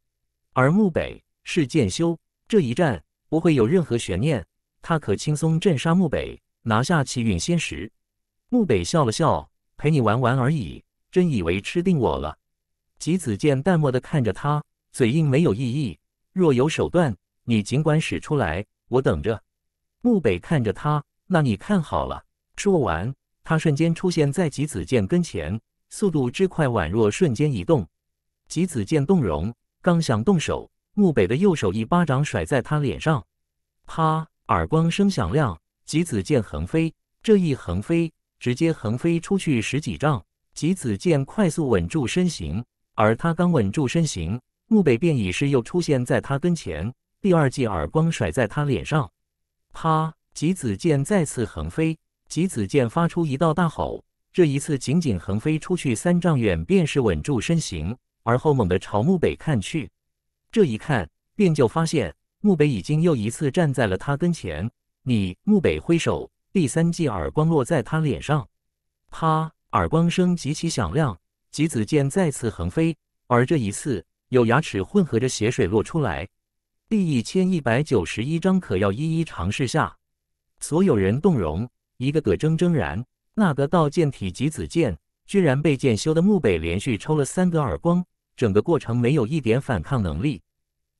而墓北是剑修，这一战。不会有任何悬念，他可轻松镇杀木北，拿下气运仙石。木北笑了笑，陪你玩玩而已，真以为吃定我了？吉子健淡漠的看着他，嘴硬没有意义，若有手段，你尽管使出来，我等着。木北看着他，那你看好了。说完，他瞬间出现在吉子健跟前，速度之快，宛若瞬间移动。吉子健动容，刚想动手。穆北的右手一巴掌甩在他脸上，啪！耳光声响亮，吉子剑横飞。这一横飞，直接横飞出去十几丈。吉子剑快速稳住身形，而他刚稳住身形，穆北便已是又出现在他跟前，第二记耳光甩在他脸上，啪！吉子剑再次横飞。吉子剑发出一道大吼，这一次仅仅横飞出去三丈远，便是稳住身形，而后猛地朝穆北看去。这一看便就发现，木北已经又一次站在了他跟前。你，木北挥手，第三记耳光落在他脸上，啪！耳光声极其响亮，吉子剑再次横飞，而这一次有牙齿混合着血水落出来。第一千一百九十一章，可要一一尝试下。所有人动容，一个个怔怔然，那个道剑体吉子剑，居然被剑修的木北连续抽了三个耳光。整个过程没有一点反抗能力，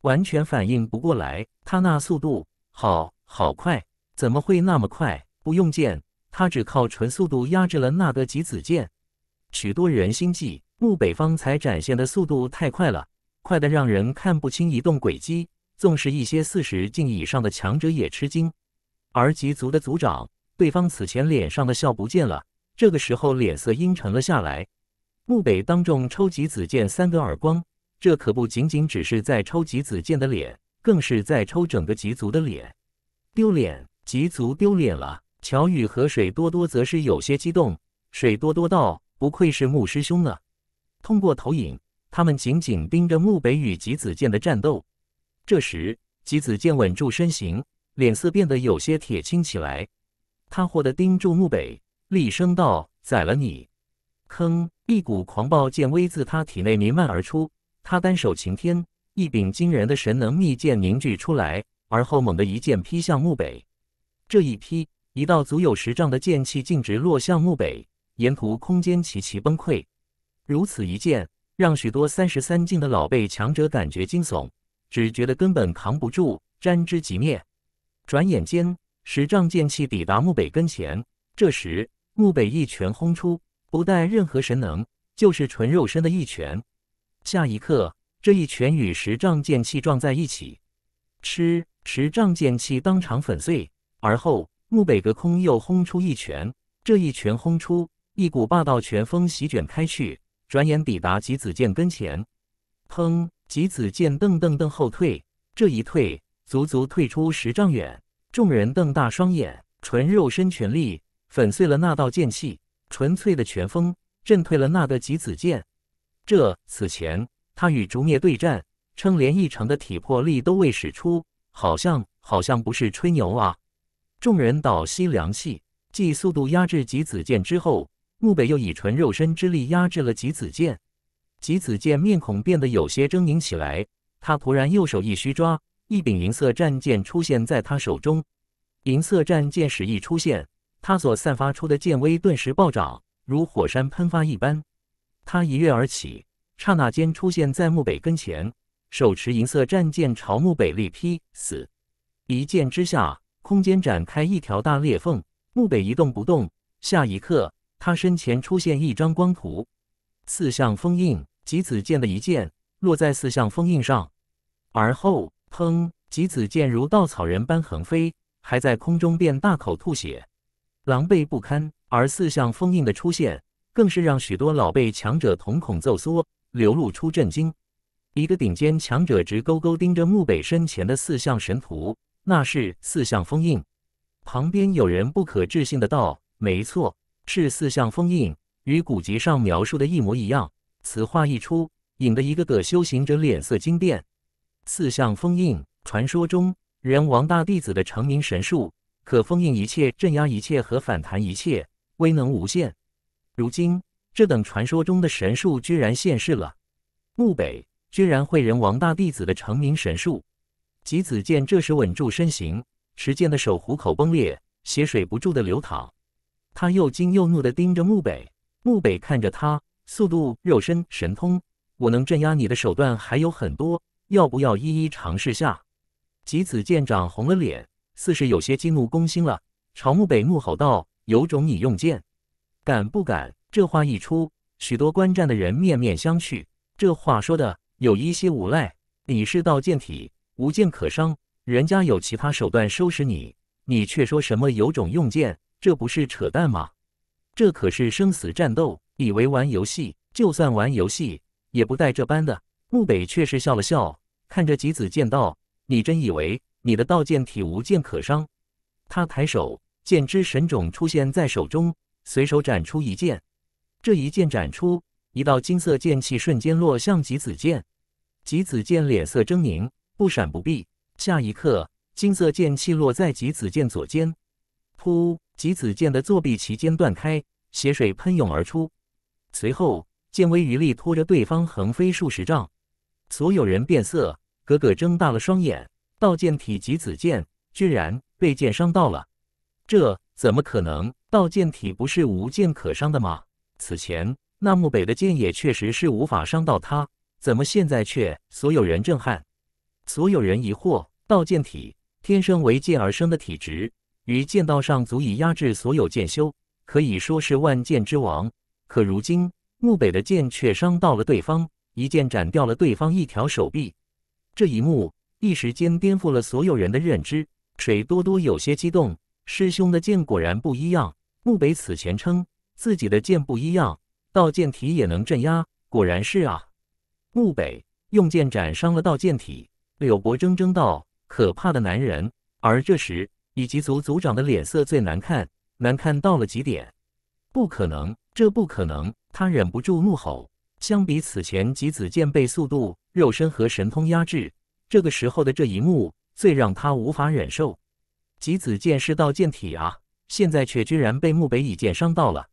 完全反应不过来。他那速度，好，好快，怎么会那么快？不用剑，他只靠纯速度压制了那个极子剑。许多人心悸，木北方才展现的速度太快了，快得让人看不清移动轨迹。纵使一些四十境以上的强者也吃惊。而极族的族长，对方此前脸上的笑不见了，这个时候脸色阴沉了下来。穆北当众抽吉子剑三个耳光，这可不仅仅只是在抽吉子剑的脸，更是在抽整个吉族的脸，丢脸！吉族丢脸了。乔羽和水多多则是有些激动。水多多道：“不愧是穆师兄啊！”通过投影，他们紧紧盯着穆北与吉子剑的战斗。这时，吉子剑稳住身形，脸色变得有些铁青起来。他火地盯住穆北，厉声道：“宰了你！”哼，一股狂暴剑威自他体内弥漫而出，他单手擎天，一柄惊人的神能密剑凝聚出来，而后猛地一剑劈向墓北。这一劈，一道足有十丈的剑气径直落向墓北，沿途空间齐齐崩溃。如此一剑，让许多三十三境的老辈强者感觉惊悚，只觉得根本扛不住，沾之即灭。转眼间，十丈剑气抵达墓北跟前，这时墓北一拳轰出。不带任何神能，就是纯肉身的一拳。下一刻，这一拳与十丈剑气撞在一起，吃十丈剑气当场粉碎。而后，木北隔空又轰出一拳，这一拳轰出，一股霸道拳风席卷开去，转眼抵达吉子剑跟前。砰！吉子剑噔噔噔后退，这一退足足退出十丈远。众人瞪大双眼，纯肉身全力粉碎了那道剑气。纯粹的拳风震退了那个极子剑。这此前他与竹灭对战，称连一成的体魄力都未使出，好像好像不是吹牛啊！众人倒吸凉气。继速度压制极子剑之后，木北又以纯肉身之力压制了极子剑。极子剑面孔变得有些狰狞起来。他突然右手一虚抓，一柄银色战剑出现在他手中。银色战剑使一出现。他所散发出的剑威顿时暴涨，如火山喷发一般。他一跃而起，刹那间出现在墓北跟前，手持银色战剑朝墓北力劈。死！一剑之下，空间展开一条大裂缝。墓北一动不动。下一刻，他身前出现一张光图，四象封印。吉子剑的一剑落在四象封印上，而后砰！吉子剑如稻草人般横飞，还在空中便大口吐血。狼狈不堪，而四象封印的出现，更是让许多老辈强者瞳孔骤缩，流露出震惊。一个顶尖强者直勾勾盯着墓北身前的四象神图，那是四象封印。旁边有人不可置信的道：“没错，是四象封印，与古籍上描述的一模一样。”此话一出，引得一个个修行者脸色惊变。四象封印，传说中人王大弟子的成名神术。可封印一切，镇压一切和反弹一切，威能无限。如今这等传说中的神术居然现世了，墓北居然会人王大弟子的成名神术。吉子健这时稳住身形，持剑的手虎口崩裂，血水不住的流淌。他又惊又怒的盯着墓北，墓北看着他，速度、肉身、神通，我能镇压你的手段还有很多，要不要一一尝试下？吉子健涨红了脸。似是有些激怒攻心了，朝木北怒吼道：“有种你用剑，敢不敢？”这话一出，许多观战的人面面相觑。这话说的有一些无赖。你是道剑体，无剑可伤，人家有其他手段收拾你，你却说什么有种用剑，这不是扯淡吗？这可是生死战斗，以为玩游戏就算玩游戏，也不带这般的。木北却是笑了笑，看着吉子剑道：“你真以为？”你的道剑体无剑可伤。他抬手，剑之神种出现在手中，随手斩出一剑。这一剑斩出，一道金色剑气瞬间落向吉子剑。吉子剑脸色狰狞，不闪不避。下一刻，金色剑气落在吉子剑左肩，噗！吉子剑的作臂齐肩断开，血水喷涌而出。随后，剑威余力拖着对方横飞数十丈。所有人变色，格格睁大了双眼。道剑体及子剑居然被剑伤到了，这怎么可能？道剑体不是无剑可伤的吗？此前那木北的剑也确实是无法伤到他，怎么现在却？所有人震撼，所有人疑惑。道剑体天生为剑而生的体质，于剑道上足以压制所有剑修，可以说是万剑之王。可如今木北的剑却伤到了对方，一剑斩掉了对方一条手臂，这一幕。一时间颠覆了所有人的认知，水多多有些激动。师兄的剑果然不一样。木北此前称自己的剑不一样，道剑体也能镇压，果然是啊。木北用剑斩伤了道剑体。柳伯铮铮道：“可怕的男人。”而这时，乙级族族长的脸色最难看，难看到了极点。不可能，这不可能！他忍不住怒吼。相比此前，吉子剑被速度、肉身和神通压制。这个时候的这一幕最让他无法忍受。吉子剑是道剑体啊，现在却居然被木北一剑伤到了。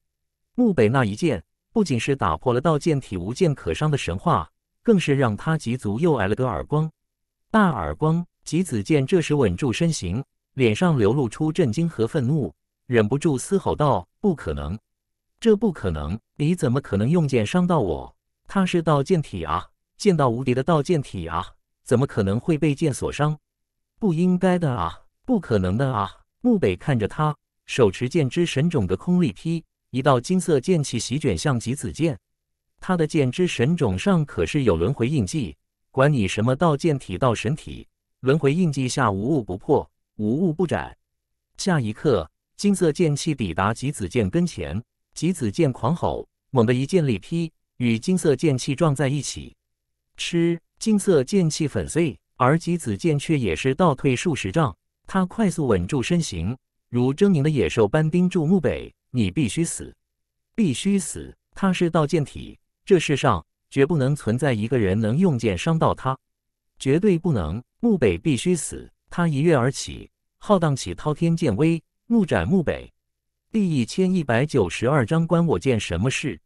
木北那一剑不仅是打破了道剑体无剑可伤的神话，更是让他吉足又挨了个耳光，大耳光。吉子剑这时稳住身形，脸上流露出震惊和愤怒，忍不住嘶吼道：“不可能，这不可能！你怎么可能用剑伤到我？他是道剑体啊，剑道无敌的道剑体啊！”怎么可能会被剑所伤？不应该的啊！不可能的啊！木北看着他手持剑之神种的空力劈，一道金色剑气席卷向吉子剑。他的剑之神种上可是有轮回印记，管你什么道剑体、道神体，轮回印记下无物不破，无物不斩。下一刻，金色剑气抵达吉子剑跟前，吉子剑狂吼，猛地一剑力劈，与金色剑气撞在一起，吃！金色剑气粉碎，而姬子剑却也是倒退数十丈。他快速稳住身形，如狰狞的野兽般盯住墓北：“你必须死，必须死！他是道剑体，这世上绝不能存在一个人能用剑伤到他，绝对不能！墓北必须死！”他一跃而起，浩荡起滔天剑威，怒斩墓北。第一千一百九十二章关我剑什么事？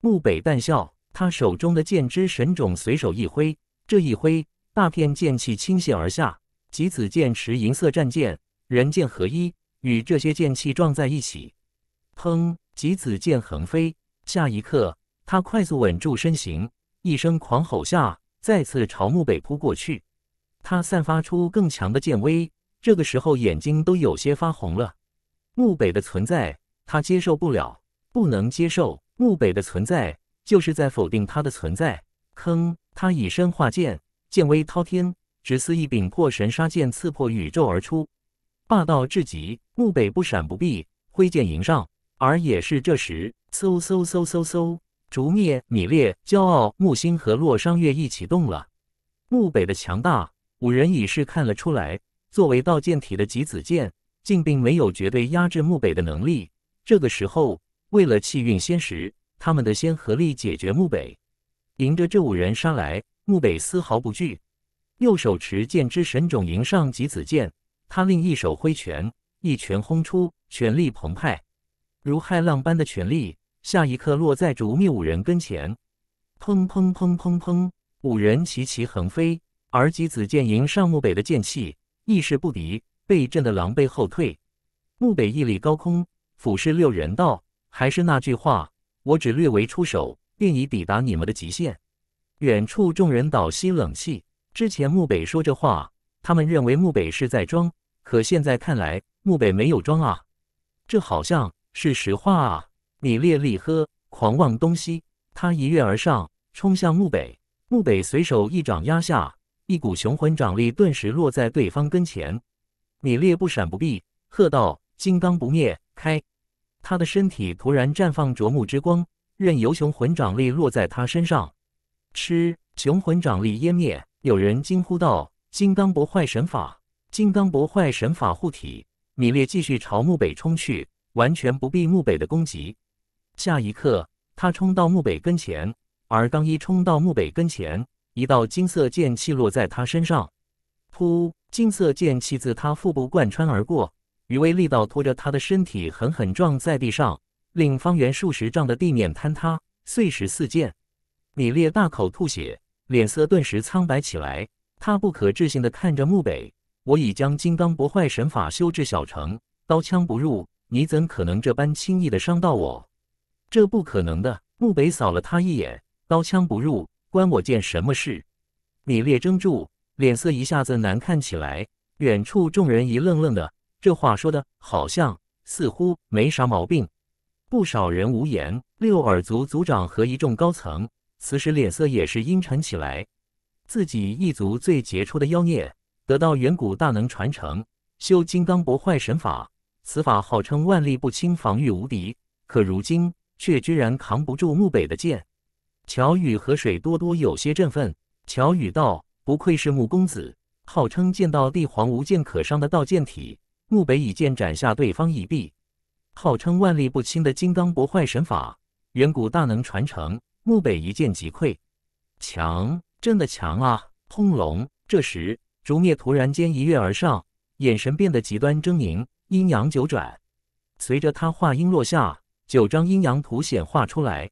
墓北淡笑，他手中的剑之神种随手一挥。这一挥，大片剑气倾泻而下。吉子剑持银色战剑，人剑合一，与这些剑气撞在一起。砰！吉子剑横飞。下一刻，他快速稳住身形，一声狂吼下，再次朝木北扑过去。他散发出更强的剑威，这个时候眼睛都有些发红了。木北的存在，他接受不了，不能接受木北的存在，就是在否定他的存在。坑。他以身化剑，剑威滔天，直似一柄破神杀剑刺破宇宙而出，霸道至极。木北不闪不避，挥剑迎上。而也是这时，嗖嗖嗖嗖嗖，竹灭、米烈、骄傲、木星和洛商月一起动了。木北的强大，五人已是看了出来。作为道剑体的极子剑，竟并没有绝对压制木北的能力。这个时候，为了气运仙石，他们的先合力解决木北。迎着这五人杀来，穆北丝毫不惧，右手持剑之神种迎上吉子剑，他另一手挥拳，一拳轰出，拳力澎湃，如骇浪般的拳力，下一刻落在竹灭五人跟前，砰砰砰砰砰，五人齐齐横飞，而吉子剑迎上穆北的剑气亦是不敌，被震得狼狈后退。穆北屹立高空，俯视六人道：“还是那句话，我只略为出手。”便已抵达你们的极限。远处众人倒吸冷气。之前木北说这话，他们认为木北是在装，可现在看来，木北没有装啊，这好像是实话啊！米列利呵，狂妄东西！他一跃而上，冲向木北。木北随手一掌压下，一股雄浑掌力顿时落在对方跟前。米列不闪不避，喝道：“金刚不灭，开！”他的身体突然绽放灼目之光。任由雄魂掌力落在他身上，吃雄魂掌力湮灭。有人惊呼道：“金刚不坏神法！”金刚不坏神法护体。米列继续朝墓北冲去，完全不避墓北的攻击。下一刻，他冲到墓北跟前，而刚一冲到墓北跟前，一道金色剑气落在他身上，噗！金色剑气自他腹部贯穿而过，余威力道拖着他的身体狠狠撞在地上。令方圆数十丈的地面坍塌，碎石四溅。米列大口吐血，脸色顿时苍白起来。他不可置信地看着木北：“我已将金刚不坏神法修至小成，刀枪不入，你怎可能这般轻易的伤到我？这不可能的！”木北扫了他一眼：“刀枪不入，关我件什么事？”米列怔住，脸色一下子难看起来。远处众人一愣愣的：“这话说的好像，似乎没啥毛病。”不少人无言，六耳族族长和一众高层此时脸色也是阴沉起来。自己一族最杰出的妖孽得到远古大能传承，修金刚不坏神法，此法号称万力不侵，防御无敌。可如今却居然扛不住木北的剑。乔羽和水多多有些振奋。乔羽道：“不愧是穆公子，号称剑道帝皇无剑可伤的道剑体。”木北一剑斩下对方一臂。号称万力不侵的金刚不坏神法，远古大能传承，木北一剑即溃。强，真的强啊！轰隆！这时，竹灭突然间一跃而上，眼神变得极端狰狞。阴阳九转，随着他话音落下，九张阴阳图显化出来。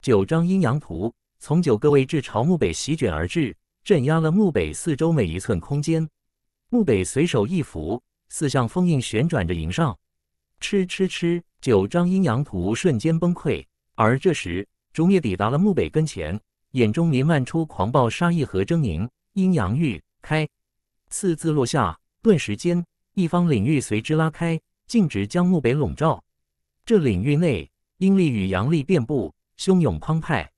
九张阴阳图从九个位置朝墓北席卷而至，镇压了墓北四周每一寸空间。墓北随手一拂，四象封印旋转着迎上。吃吃吃！九张阴阳图瞬间崩溃。而这时，竹叶抵达了墓北跟前，眼中弥漫出狂暴杀意和狰狞。阴阳玉开，刺字落下，顿时间，一方领域随之拉开，径直将墓北笼罩。这领域内，阴力与阳力遍布，汹涌澎湃。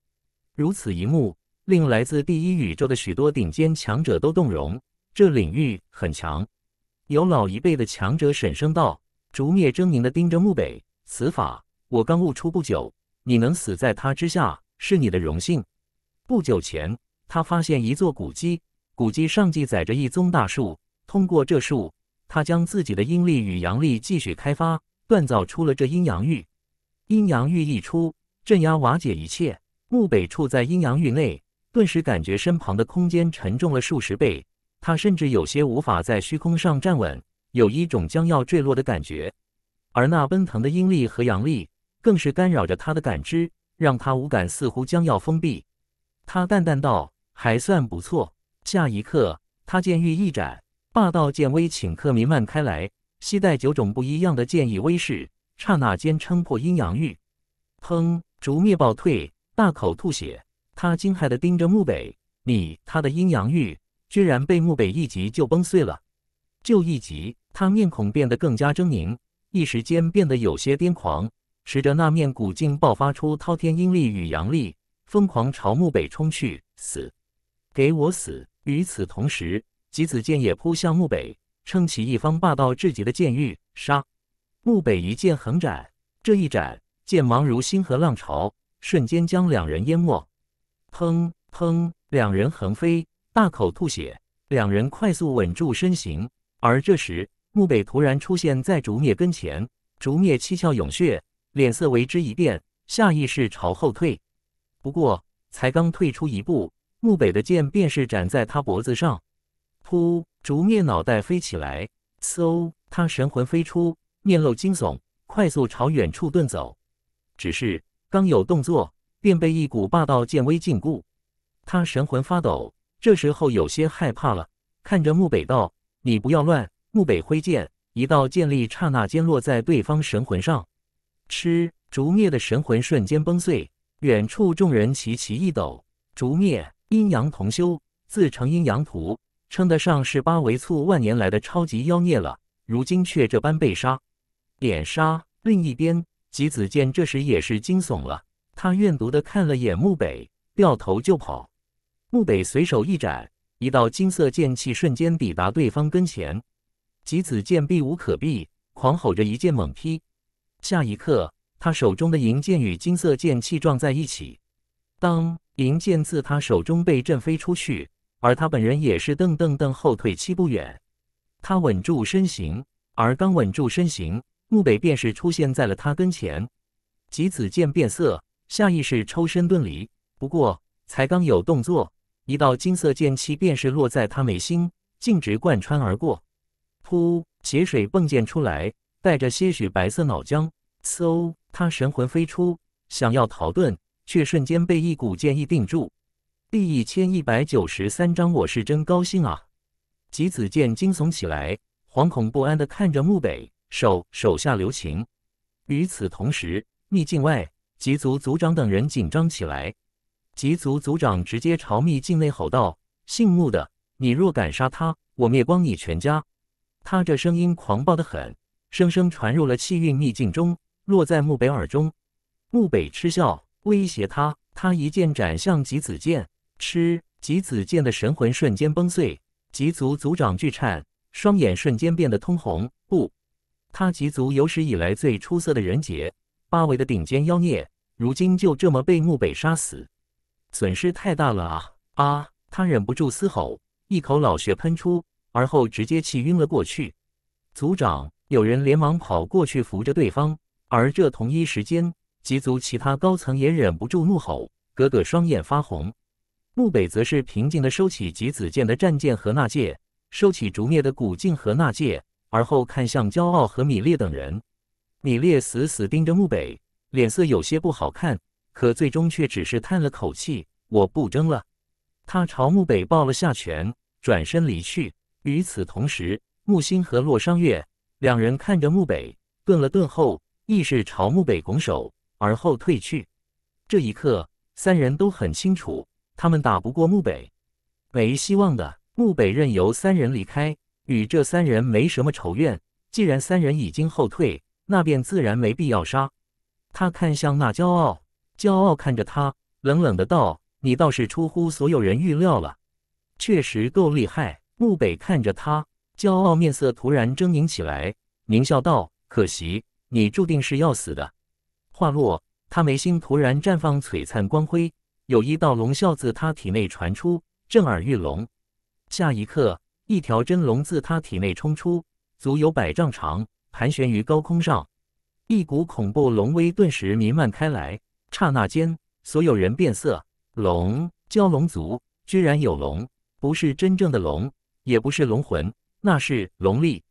如此一幕，令来自第一宇宙的许多顶尖强者都动容。这领域很强，有老一辈的强者沈声道。竹灭狰狞地盯着墓北，此法我刚悟出不久，你能死在他之下是你的荣幸。不久前，他发现一座古迹，古迹上记载着一宗大树。通过这树，他将自己的阴力与阳力继续开发，锻造出了这阴阳玉。阴阳玉一出，镇压瓦解一切。墓北处在阴阳玉内，顿时感觉身旁的空间沉重了数十倍，他甚至有些无法在虚空上站稳。有一种将要坠落的感觉，而那奔腾的阴力和阳力更是干扰着他的感知，让他五感似乎将要封闭。他淡淡道：“还算不错。”下一刻，他剑欲一展，霸道剑威顷刻弥漫开来，携带九种不一样的剑意威势，刹那间撑破阴阳域。砰！竹灭暴退，大口吐血。他惊骇的盯着木北：“你他的阴阳域居然被木北一击就崩碎了，就一击！”他面孔变得更加狰狞，一时间变得有些癫狂，使着那面古镜爆发出滔天阴力与阳力，疯狂朝木北冲去。死，给我死！与此同时，吉子剑也扑向木北，撑起一方霸道至极的剑域。杀！木北一剑横斩，这一斩剑芒如星河浪潮，瞬间将两人淹没。砰砰，两人横飞，大口吐血。两人快速稳住身形，而这时。墓北突然出现在竹灭跟前，竹灭七窍涌血，脸色为之一变，下意识朝后退。不过才刚退出一步，墓北的剑便是斩在他脖子上，噗！竹灭脑袋飞起来，嗖！他神魂飞出，面露惊悚，快速朝远处遁走。只是刚有动作，便被一股霸道剑威禁锢，他神魂发抖，这时候有些害怕了，看着墓北道：“你不要乱。”木北挥剑，一道剑力刹那间落在对方神魂上，吃竹灭的神魂瞬间崩碎。远处众人齐齐一抖，竹灭阴阳同修，自成阴阳图，称得上是八维簇万年来的超级妖孽了。如今却这般被杀，点杀。另一边，吉子健这时也是惊悚了，他怨毒的看了眼木北，掉头就跑。木北随手一斩，一道金色剑气瞬间抵达对方跟前。吉子剑避无可避，狂吼着一剑猛劈。下一刻，他手中的银剑与金色剑气撞在一起。当银剑自他手中被震飞出去，而他本人也是噔噔噔后退七步远。他稳住身形，而刚稳住身形，木北便是出现在了他跟前。吉子剑变色，下意识抽身遁离。不过才刚有动作，一道金色剑气便是落在他眉心，径直贯穿而过。噗！血水迸溅出来，带着些许白色脑浆。嗖！他神魂飞出，想要逃遁，却瞬间被一股剑意定住。第一千一百九十三章，我是真高兴啊！吉子健惊悚起来，惶恐不安地看着木北，手手下留情。与此同时，秘境外，吉族族长等人紧张起来。吉族族长直接朝秘境内吼道：“姓木的，你若敢杀他，我灭光你全家！”他这声音狂暴的很，声声传入了气运秘境中，落在木北耳中。木北嗤笑，威胁他。他一剑斩向吉子剑，嗤！吉子剑的神魂瞬间崩碎，吉族族长巨颤，双眼瞬间变得通红。不，他吉族有史以来最出色的人杰，八维的顶尖妖孽，如今就这么被木北杀死，损失太大了啊啊！他忍不住嘶吼，一口老血喷出。而后直接气晕了过去。族长，有人连忙跑过去扶着对方。而这同一时间，吉族其他高层也忍不住怒吼。哥哥双眼发红。木北则是平静的收起吉子剑的战剑和纳戒，收起竹灭的古镜和纳戒。而后看向骄傲和米列等人。米列死死盯着木北，脸色有些不好看，可最终却只是叹了口气：“我不争了。”他朝木北抱了下拳，转身离去。与此同时，木星和洛商月两人看着木北，顿了顿后，亦是朝木北拱手，而后退去。这一刻，三人都很清楚，他们打不过木北，没希望的。木北任由三人离开，与这三人没什么仇怨。既然三人已经后退，那便自然没必要杀。他看向那骄傲，骄傲看着他，冷冷的道：“你倒是出乎所有人预料了，确实够厉害。”木北看着他，骄傲面色突然狰狞起来，狞笑道：“可惜，你注定是要死的。”话落，他眉心突然绽放璀璨光辉，有一道龙啸自他体内传出，震耳欲聋。下一刻，一条真龙自他体内冲出，足有百丈长，盘旋于高空上，一股恐怖龙威顿时弥漫开来。刹那间，所有人变色，龙，蛟龙族居然有龙，不是真正的龙。也不是龙魂，那是龙力，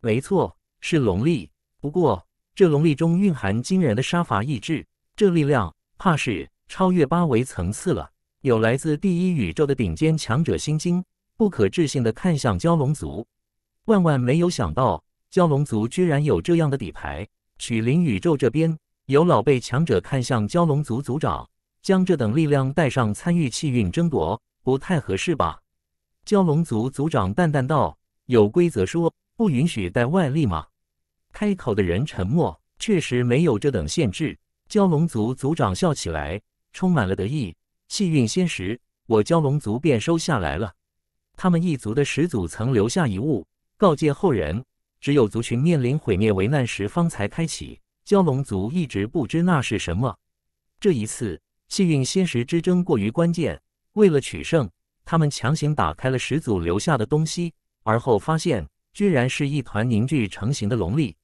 没错，是龙力。不过这龙力中蕴含惊人的杀伐意志，这力量怕是超越八维层次了。有来自第一宇宙的顶尖强者心经，不可置信的看向蛟龙族，万万没有想到蛟龙族居然有这样的底牌。曲灵宇宙这边有老辈强者看向蛟龙族族长，将这等力量带上参与气运争夺，不太合适吧？蛟龙族族长淡淡道：“有规则说不允许带外力吗？”开口的人沉默。确实没有这等限制。蛟龙族族长笑起来，充满了得意。气运仙石，我蛟龙族便收下来了。他们一族的始祖曾留下遗物，告诫后人：只有族群面临毁灭危难时，方才开启。蛟龙族一直不知那是什么。这一次，气运仙石之争过于关键，为了取胜。他们强行打开了始祖留下的东西，而后发现，居然是一团凝聚成型的龙力。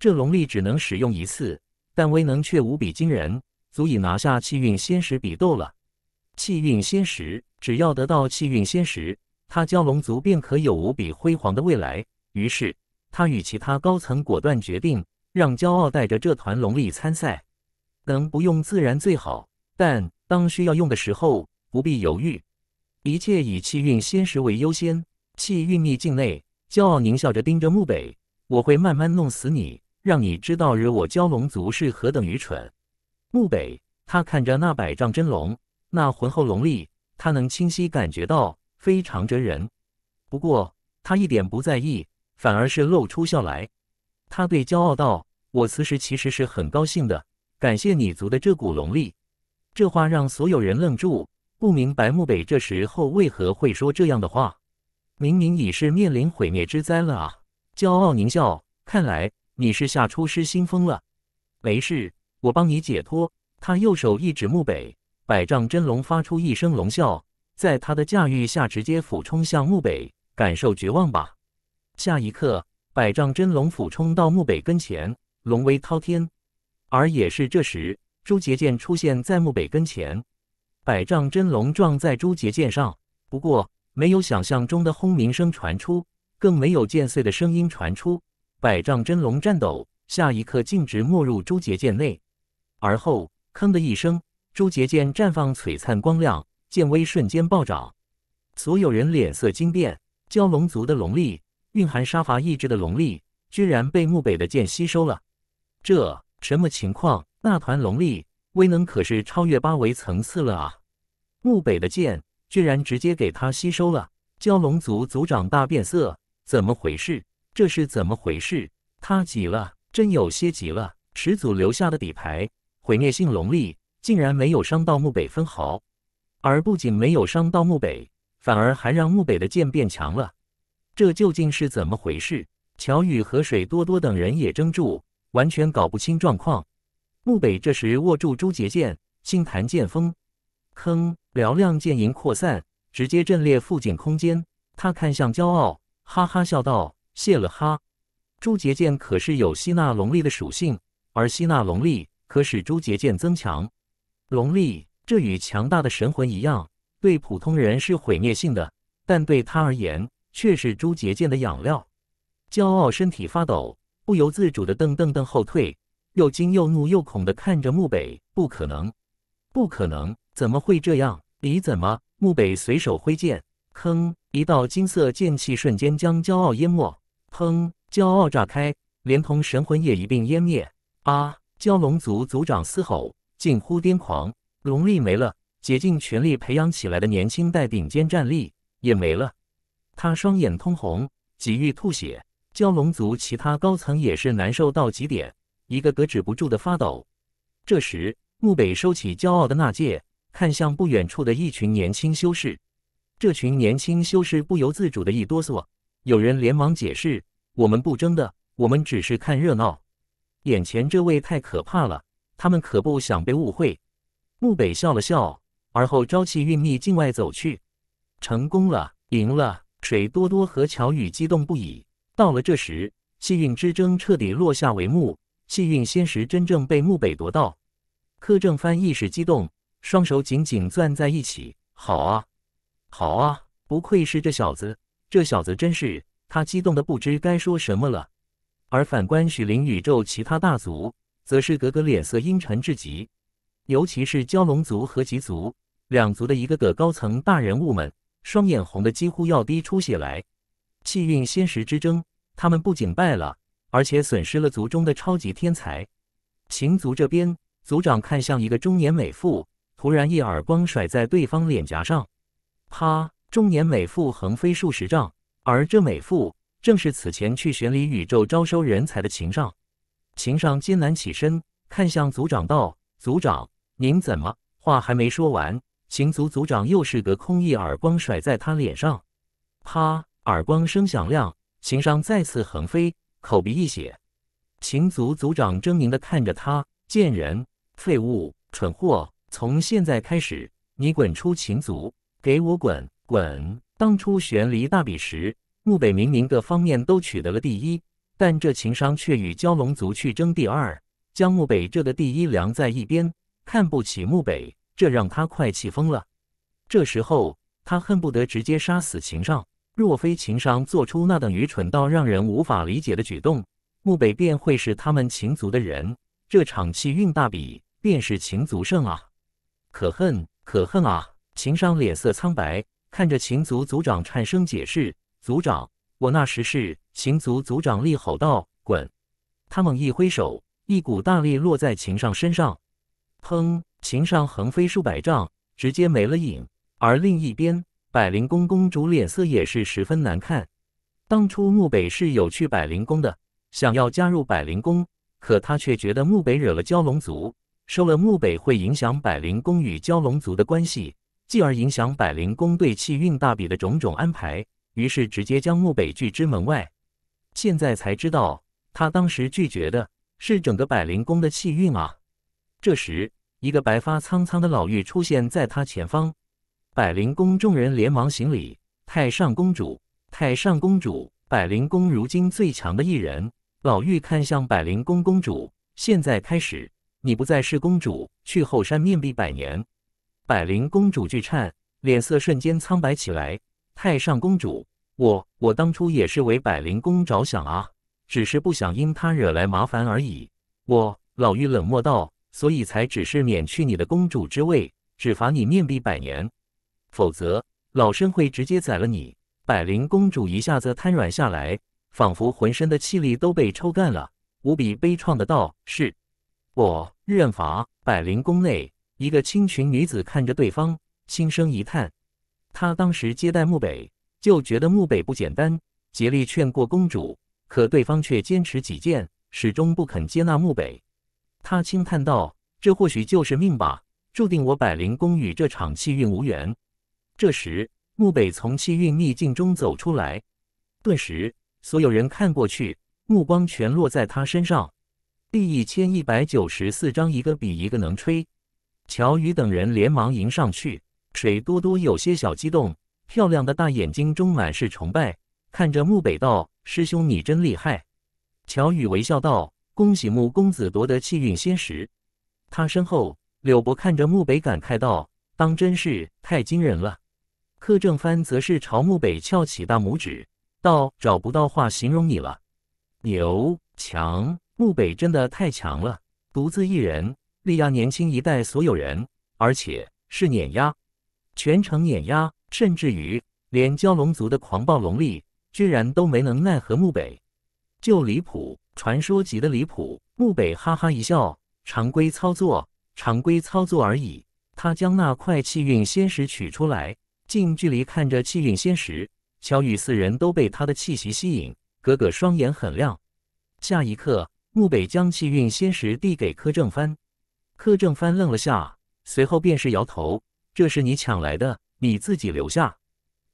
这龙力只能使用一次，但威能却无比惊人，足以拿下气运仙石比斗了。气运仙石，只要得到气运仙石，他蛟龙族便可有无比辉煌的未来。于是，他与其他高层果断决定，让骄傲带着这团龙力参赛。能不用自然最好，但当需要用的时候，不必犹豫。一切以气运仙石为优先。气运秘境内，骄傲狞笑着盯着木北：“我会慢慢弄死你，让你知道惹我蛟龙族是何等愚蠢。”木北，他看着那百丈真龙，那浑厚龙力，他能清晰感觉到非常惊人。不过他一点不在意，反而是露出笑来。他对骄傲道：“我此时其实是很高兴的，感谢你族的这股龙力。”这话让所有人愣住。不明白，漠北这时候为何会说这样的话？明明已是面临毁灭之灾了啊！骄傲狞笑，看来你是下出师心疯了。没事，我帮你解脱。他右手一指慕北，百丈真龙发出一声龙啸，在他的驾驭下直接俯冲向慕北，感受绝望吧。下一刻，百丈真龙俯冲到慕北跟前，龙威滔天。而也是这时，朱杰剑出现在慕北跟前。百丈真龙撞在朱结剑上，不过没有想象中的轰鸣声传出，更没有剑碎的声音传出。百丈真龙颤抖，下一刻径直没入朱结剑内。而后，吭的一声，朱结剑绽放璀璨光亮，剑威瞬间暴涨。所有人脸色惊变，蛟龙族的龙力，蕴含杀伐意志的龙力，居然被木北的剑吸收了。这什么情况？那团龙力？威能可是超越八维层次了啊！木北的剑居然直接给他吸收了，蛟龙族族长大变色，怎么回事？这是怎么回事？他急了，真有些急了。始祖留下的底牌——毁灭性龙力，竟然没有伤到木北分毫，而不仅没有伤到木北，反而还让木北的剑变强了。这究竟是怎么回事？乔宇和水多多等人也怔住，完全搞不清状况。木北这时握住朱杰剑，轻弹剑锋，铿，嘹亮剑影扩散，直接震裂附近空间。他看向骄傲，哈哈笑道：“谢了哈。”朱杰剑可是有吸纳龙力的属性，而吸纳龙力可使朱杰剑增强。龙力，这与强大的神魂一样，对普通人是毁灭性的，但对他而言，却是朱杰剑的养料。骄傲身体发抖，不由自主的噔噔噔后退。又惊又怒又恐地看着木北，不可能，不可能，怎么会这样？你怎么？木北随手挥剑，吭！一道金色剑气瞬间将骄傲淹没。砰！骄傲炸开，连同神魂也一并湮灭。啊！蛟龙族族长嘶吼，近乎癫狂。龙力没了，竭尽全力培养起来的年轻代顶尖战力也没了。他双眼通红，几欲吐血。蛟龙族其他高层也是难受到极点。一个个止不住的发抖。这时，穆北收起骄傲的纳戒，看向不远处的一群年轻修士。这群年轻修士不由自主的一哆嗦，有人连忙解释：“我们不争的，我们只是看热闹。眼前这位太可怕了，他们可不想被误会。”穆北笑了笑，而后朝气运秘境外走去。成功了，赢了！水多多和乔宇激动不已。到了这时，气运之争彻底落下帷幕。气运仙石真正被木北夺到，柯正帆一时激动，双手紧紧攥在一起。好啊，好啊，不愧是这小子，这小子真是……他激动的不知该说什么了。而反观许灵宇宙其他大族，则是个个脸色阴沉至极，尤其是蛟龙族和极族两族的一个个高层大人物们，双眼红的几乎要滴出血来。气运仙石之争，他们不仅败了。而且损失了族中的超级天才，秦族这边族长看向一个中年美妇，突然一耳光甩在对方脸颊上，啪！中年美妇横飞数十丈。而这美妇正是此前去玄离宇宙招收人才的秦上。秦上艰难起身，看向族长道：“族长，您怎么？”话还没说完，秦族族长又是个空一耳光甩在他脸上，啪！耳光声响亮，秦上再次横飞。口鼻一血，秦族族长狰狞的看着他，贱人，废物，蠢货！从现在开始，你滚出秦族，给我滚！滚！当初玄离大比时，穆北明明各方面都取得了第一，但这秦商却与蛟龙族去争第二，将穆北这个第一晾在一边，看不起穆北，这让他快气疯了。这时候，他恨不得直接杀死秦尚。若非秦商做出那等愚蠢到让人无法理解的举动，漠北便会是他们秦族的人。这场气运大比，便是秦族胜啊！可恨，可恨啊！秦商脸色苍白，看着秦族族长，颤声解释：“族长，我那时是……”秦族族长厉吼道：“滚！”他猛一挥手，一股大力落在秦上身上，砰！秦上横飞数百丈，直接没了影。而另一边，百灵宫公主脸色也是十分难看。当初木北是有去百灵宫的，想要加入百灵宫，可她却觉得木北惹了蛟龙族，收了木北会影响百灵宫与蛟龙族的关系，继而影响百灵宫对气运大比的种种安排，于是直接将木北拒之门外。现在才知道，他当时拒绝的是整个百灵宫的气运啊！这时，一个白发苍苍的老妪出现在她前方。百灵宫众人连忙行礼。太上公主，太上公主，百灵宫如今最强的一人。老妪看向百灵宫公主，现在开始，你不再是公主，去后山面壁百年。百灵公主巨颤，脸色瞬间苍白起来。太上公主，我我当初也是为百灵宫着想啊，只是不想因他惹来麻烦而已。我老妪冷漠道，所以才只是免去你的公主之位，只罚你面壁百年。否则，老身会直接宰了你！百灵公主一下子瘫软下来，仿佛浑身的气力都被抽干了，无比悲怆的道：“是，我认罚。”百灵宫内，一个青裙女子看着对方，心生一叹。她当时接待木北，就觉得木北不简单，竭力劝过公主，可对方却坚持己见，始终不肯接纳木北。她轻叹道：“这或许就是命吧，注定我百灵宫与这场气运无缘。”这时，穆北从气运秘境中走出来，顿时所有人看过去，目光全落在他身上。第一千一百九十四章，一个比一个能吹。乔宇等人连忙迎上去，水多多有些小激动，漂亮的大眼睛中满是崇拜，看着穆北道：“师兄，你真厉害。”乔宇微笑道：“恭喜穆公子夺得气运仙石。”他身后，柳博看着穆北感慨道：“当真是太惊人了。”柯正帆则是朝木北翘起大拇指，道：“找不到话形容你了，牛强！木北真的太强了，独自一人力压年轻一代所有人，而且是碾压，全程碾压，甚至于连蛟龙族的狂暴龙力居然都没能奈何木北，就离谱，传说级的离谱。”木北哈哈一笑：“常规操作，常规操作而已。”他将那块气运仙石取出来。近距离看着气运仙石，乔羽四人都被他的气息吸引。哥哥双眼很亮。下一刻，穆北将气运仙石递给柯正帆。柯正帆愣了下，随后便是摇头：“这是你抢来的，你自己留下。”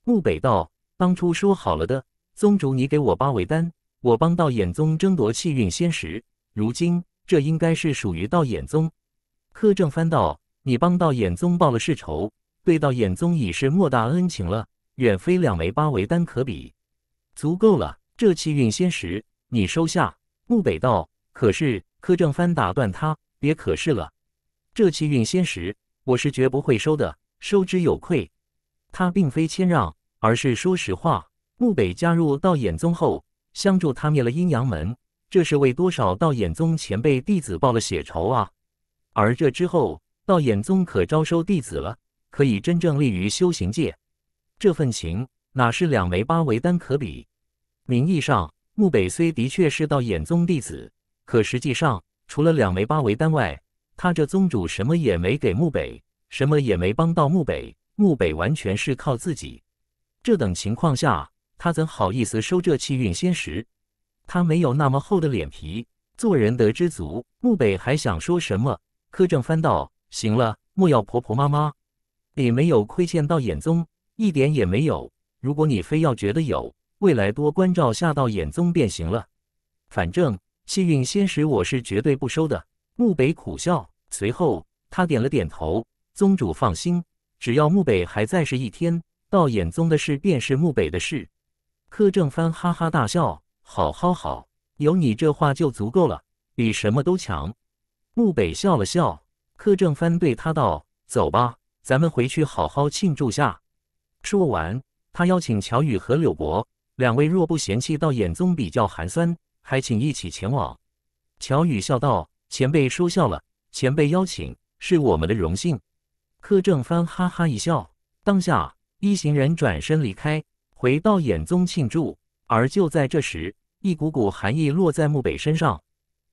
穆北道：“当初说好了的，宗主你给我八尾丹，我帮道眼宗争夺气运仙石。如今这应该是属于道眼宗。”柯正帆道：“你帮道眼宗报了世仇。”对道眼宗已是莫大恩情了，远非两枚八维丹可比，足够了。这气运仙石你收下。木北道，可是柯正帆打断他，别可是了。这气运仙石我是绝不会收的，收之有愧。他并非谦让，而是说实话。木北加入道眼宗后，相助他灭了阴阳门，这是为多少道眼宗前辈弟子报了血仇啊！而这之后，道眼宗可招收弟子了。可以真正立于修行界，这份情哪是两枚八为丹可比？名义上，穆北虽的确是道衍宗弟子，可实际上除了两枚八为丹外，他这宗主什么也没给穆北，什么也没帮到穆北。穆北完全是靠自己。这等情况下，他怎好意思收这气运仙石？他没有那么厚的脸皮，做人得知足。穆北还想说什么？柯正帆道：“行了，莫要婆婆妈妈。”你没有亏欠到衍宗，一点也没有。如果你非要觉得有，未来多关照下到衍宗便行了。反正气运仙石我是绝对不收的。穆北苦笑，随后他点了点头。宗主放心，只要穆北还在世一天，道衍宗的事便是穆北的事。柯正帆哈哈大笑：“好好好，有你这话就足够了，比什么都强。”穆北笑了笑，柯正帆对他道：“走吧。”咱们回去好好庆祝下。说完，他邀请乔羽和柳博两位，若不嫌弃，到衍宗比较寒酸，还请一起前往。乔羽笑道：“前辈说笑了，前辈邀请是我们的荣幸。”柯正帆哈哈一笑，当下一行人转身离开，回到衍宗庆祝。而就在这时，一股股寒意落在木北身上。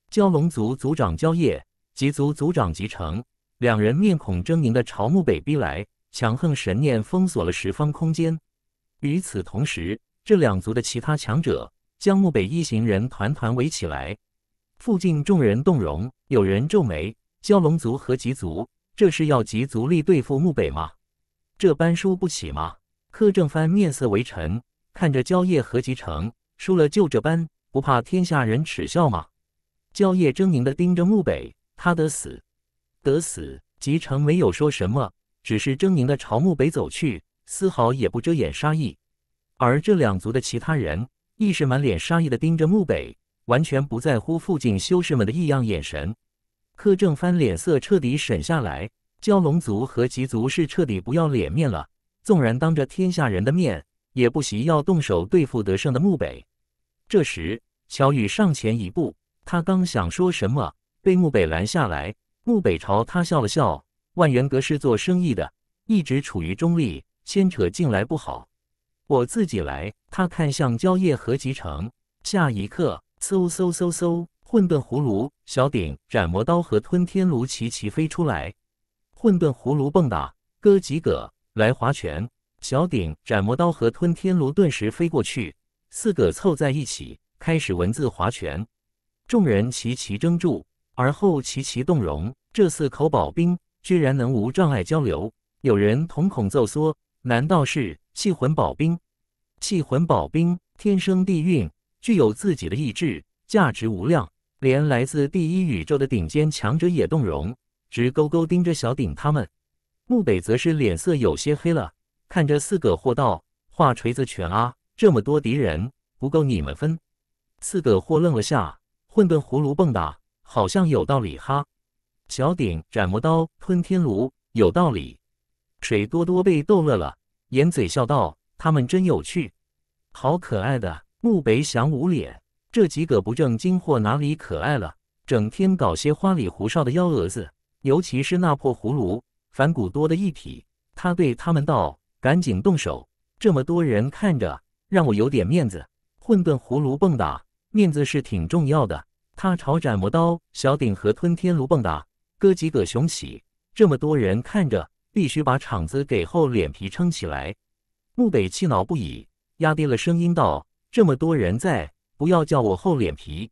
蛟龙族族长蛟叶及族族长吉成。两人面孔狰狞的朝墓北逼来，强横神念封锁了十方空间。与此同时，这两族的其他强者将墓北一行人团团围起来。附近众人动容，有人皱眉：蛟龙族和极族，这是要集族力对付墓北吗？这般输不起吗？柯正帆面色微沉，看着蕉叶和集成，输了就这般，不怕天下人耻笑吗？蕉叶狰狞的盯着墓北，他的死。得死！吉成没有说什么，只是狰狞地朝墓北走去，丝毫也不遮掩杀意。而这两族的其他人亦是满脸杀意地盯着墓北，完全不在乎附近修士们的异样眼神。柯正帆脸色彻底沈下来，蛟龙族和吉族是彻底不要脸面了，纵然当着天下人的面，也不惜要动手对付得胜的墓北。这时，乔羽上前一步，他刚想说什么，被墓北拦下来。穆北朝他笑了笑，万源阁是做生意的，一直处于中立，牵扯进来不好。我自己来。他看向蕉叶和集成，下一刻，嗖嗖嗖嗖，混沌葫芦、小鼎、斩魔刀和吞天炉齐齐飞出来。混沌葫芦蹦跶，哥几个来划拳。小鼎、斩魔刀和吞天炉顿时飞过去，四个凑在一起开始文字划拳。众人齐齐怔住。而后齐齐动容，这四口宝兵居然能无障碍交流。有人瞳孔骤缩，难道是气魂宝兵？气魂宝兵天生地运，具有自己的意志，价值无量。连来自第一宇宙的顶尖强者也动容，直勾勾盯着小鼎他们。木北则是脸色有些黑了，看着四个货道：“画锤子全啊，这么多敌人不够你们分。”四个货愣了下，混沌葫芦蹦哒。好像有道理哈，小鼎斩魔刀吞天炉有道理，水多多被逗乐了，掩嘴笑道：“他们真有趣，好可爱的。”木北想捂脸，这几个不正经货哪里可爱了？整天搞些花里胡哨的幺蛾子，尤其是那破葫芦，反骨多的一体。他对他们道：“赶紧动手，这么多人看着，让我有点面子。混沌葫芦蹦哒，面子是挺重要的。”他朝斩魔刀、小鼎和吞天炉蹦跶，哥几个雄起！这么多人看着，必须把场子给厚脸皮撑起来。木北气恼不已，压低了声音道：“这么多人在，不要叫我厚脸皮。”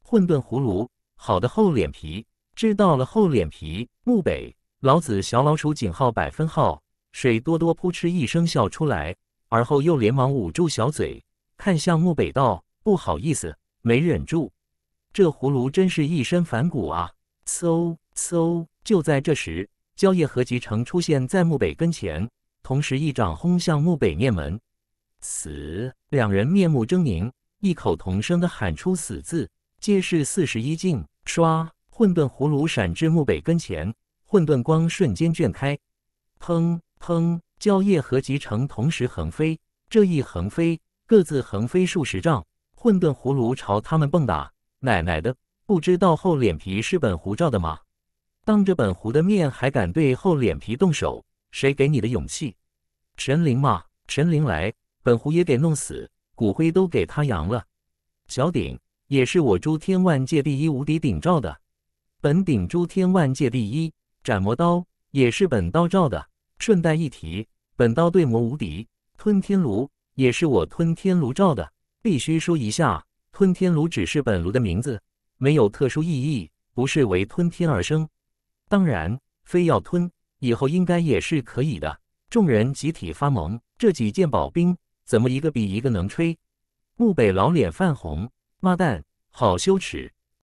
混沌葫芦，好的厚脸皮，知道了厚脸皮。木北，老子小老鼠井号百分号水多多扑哧一声笑出来，而后又连忙捂住小嘴，看向木北道：“不好意思，没忍住。”这葫芦真是一身反骨啊！嗖嗖！就在这时，蕉叶和集成出现在墓北跟前，同时一掌轰向墓北面门。死！两人面目狰狞，异口同声的喊出“死”字，皆是四十一境。唰！混沌葫芦闪至墓北跟前，混沌光瞬间卷开。砰砰！蕉叶和集成同时横飞，这一横飞，各自横飞数十丈。混沌葫芦朝他们蹦打。奶奶的，不知道厚脸皮是本狐罩的吗？当着本狐的面还敢对厚脸皮动手，谁给你的勇气？神灵嘛，神灵来，本狐也给弄死，骨灰都给他扬了。小鼎也是我诸天万界第一无敌鼎罩的，本鼎诸天万界第一。斩魔刀也是本刀罩的，顺带一提，本刀对魔无敌。吞天炉也是我吞天炉罩的，必须说一下。吞天炉只是本炉的名字，没有特殊意义，不是为吞天而生。当然，非要吞以后应该也是可以的。众人集体发懵，这几件宝兵怎么一个比一个能吹？木北老脸泛红，妈蛋，好羞耻！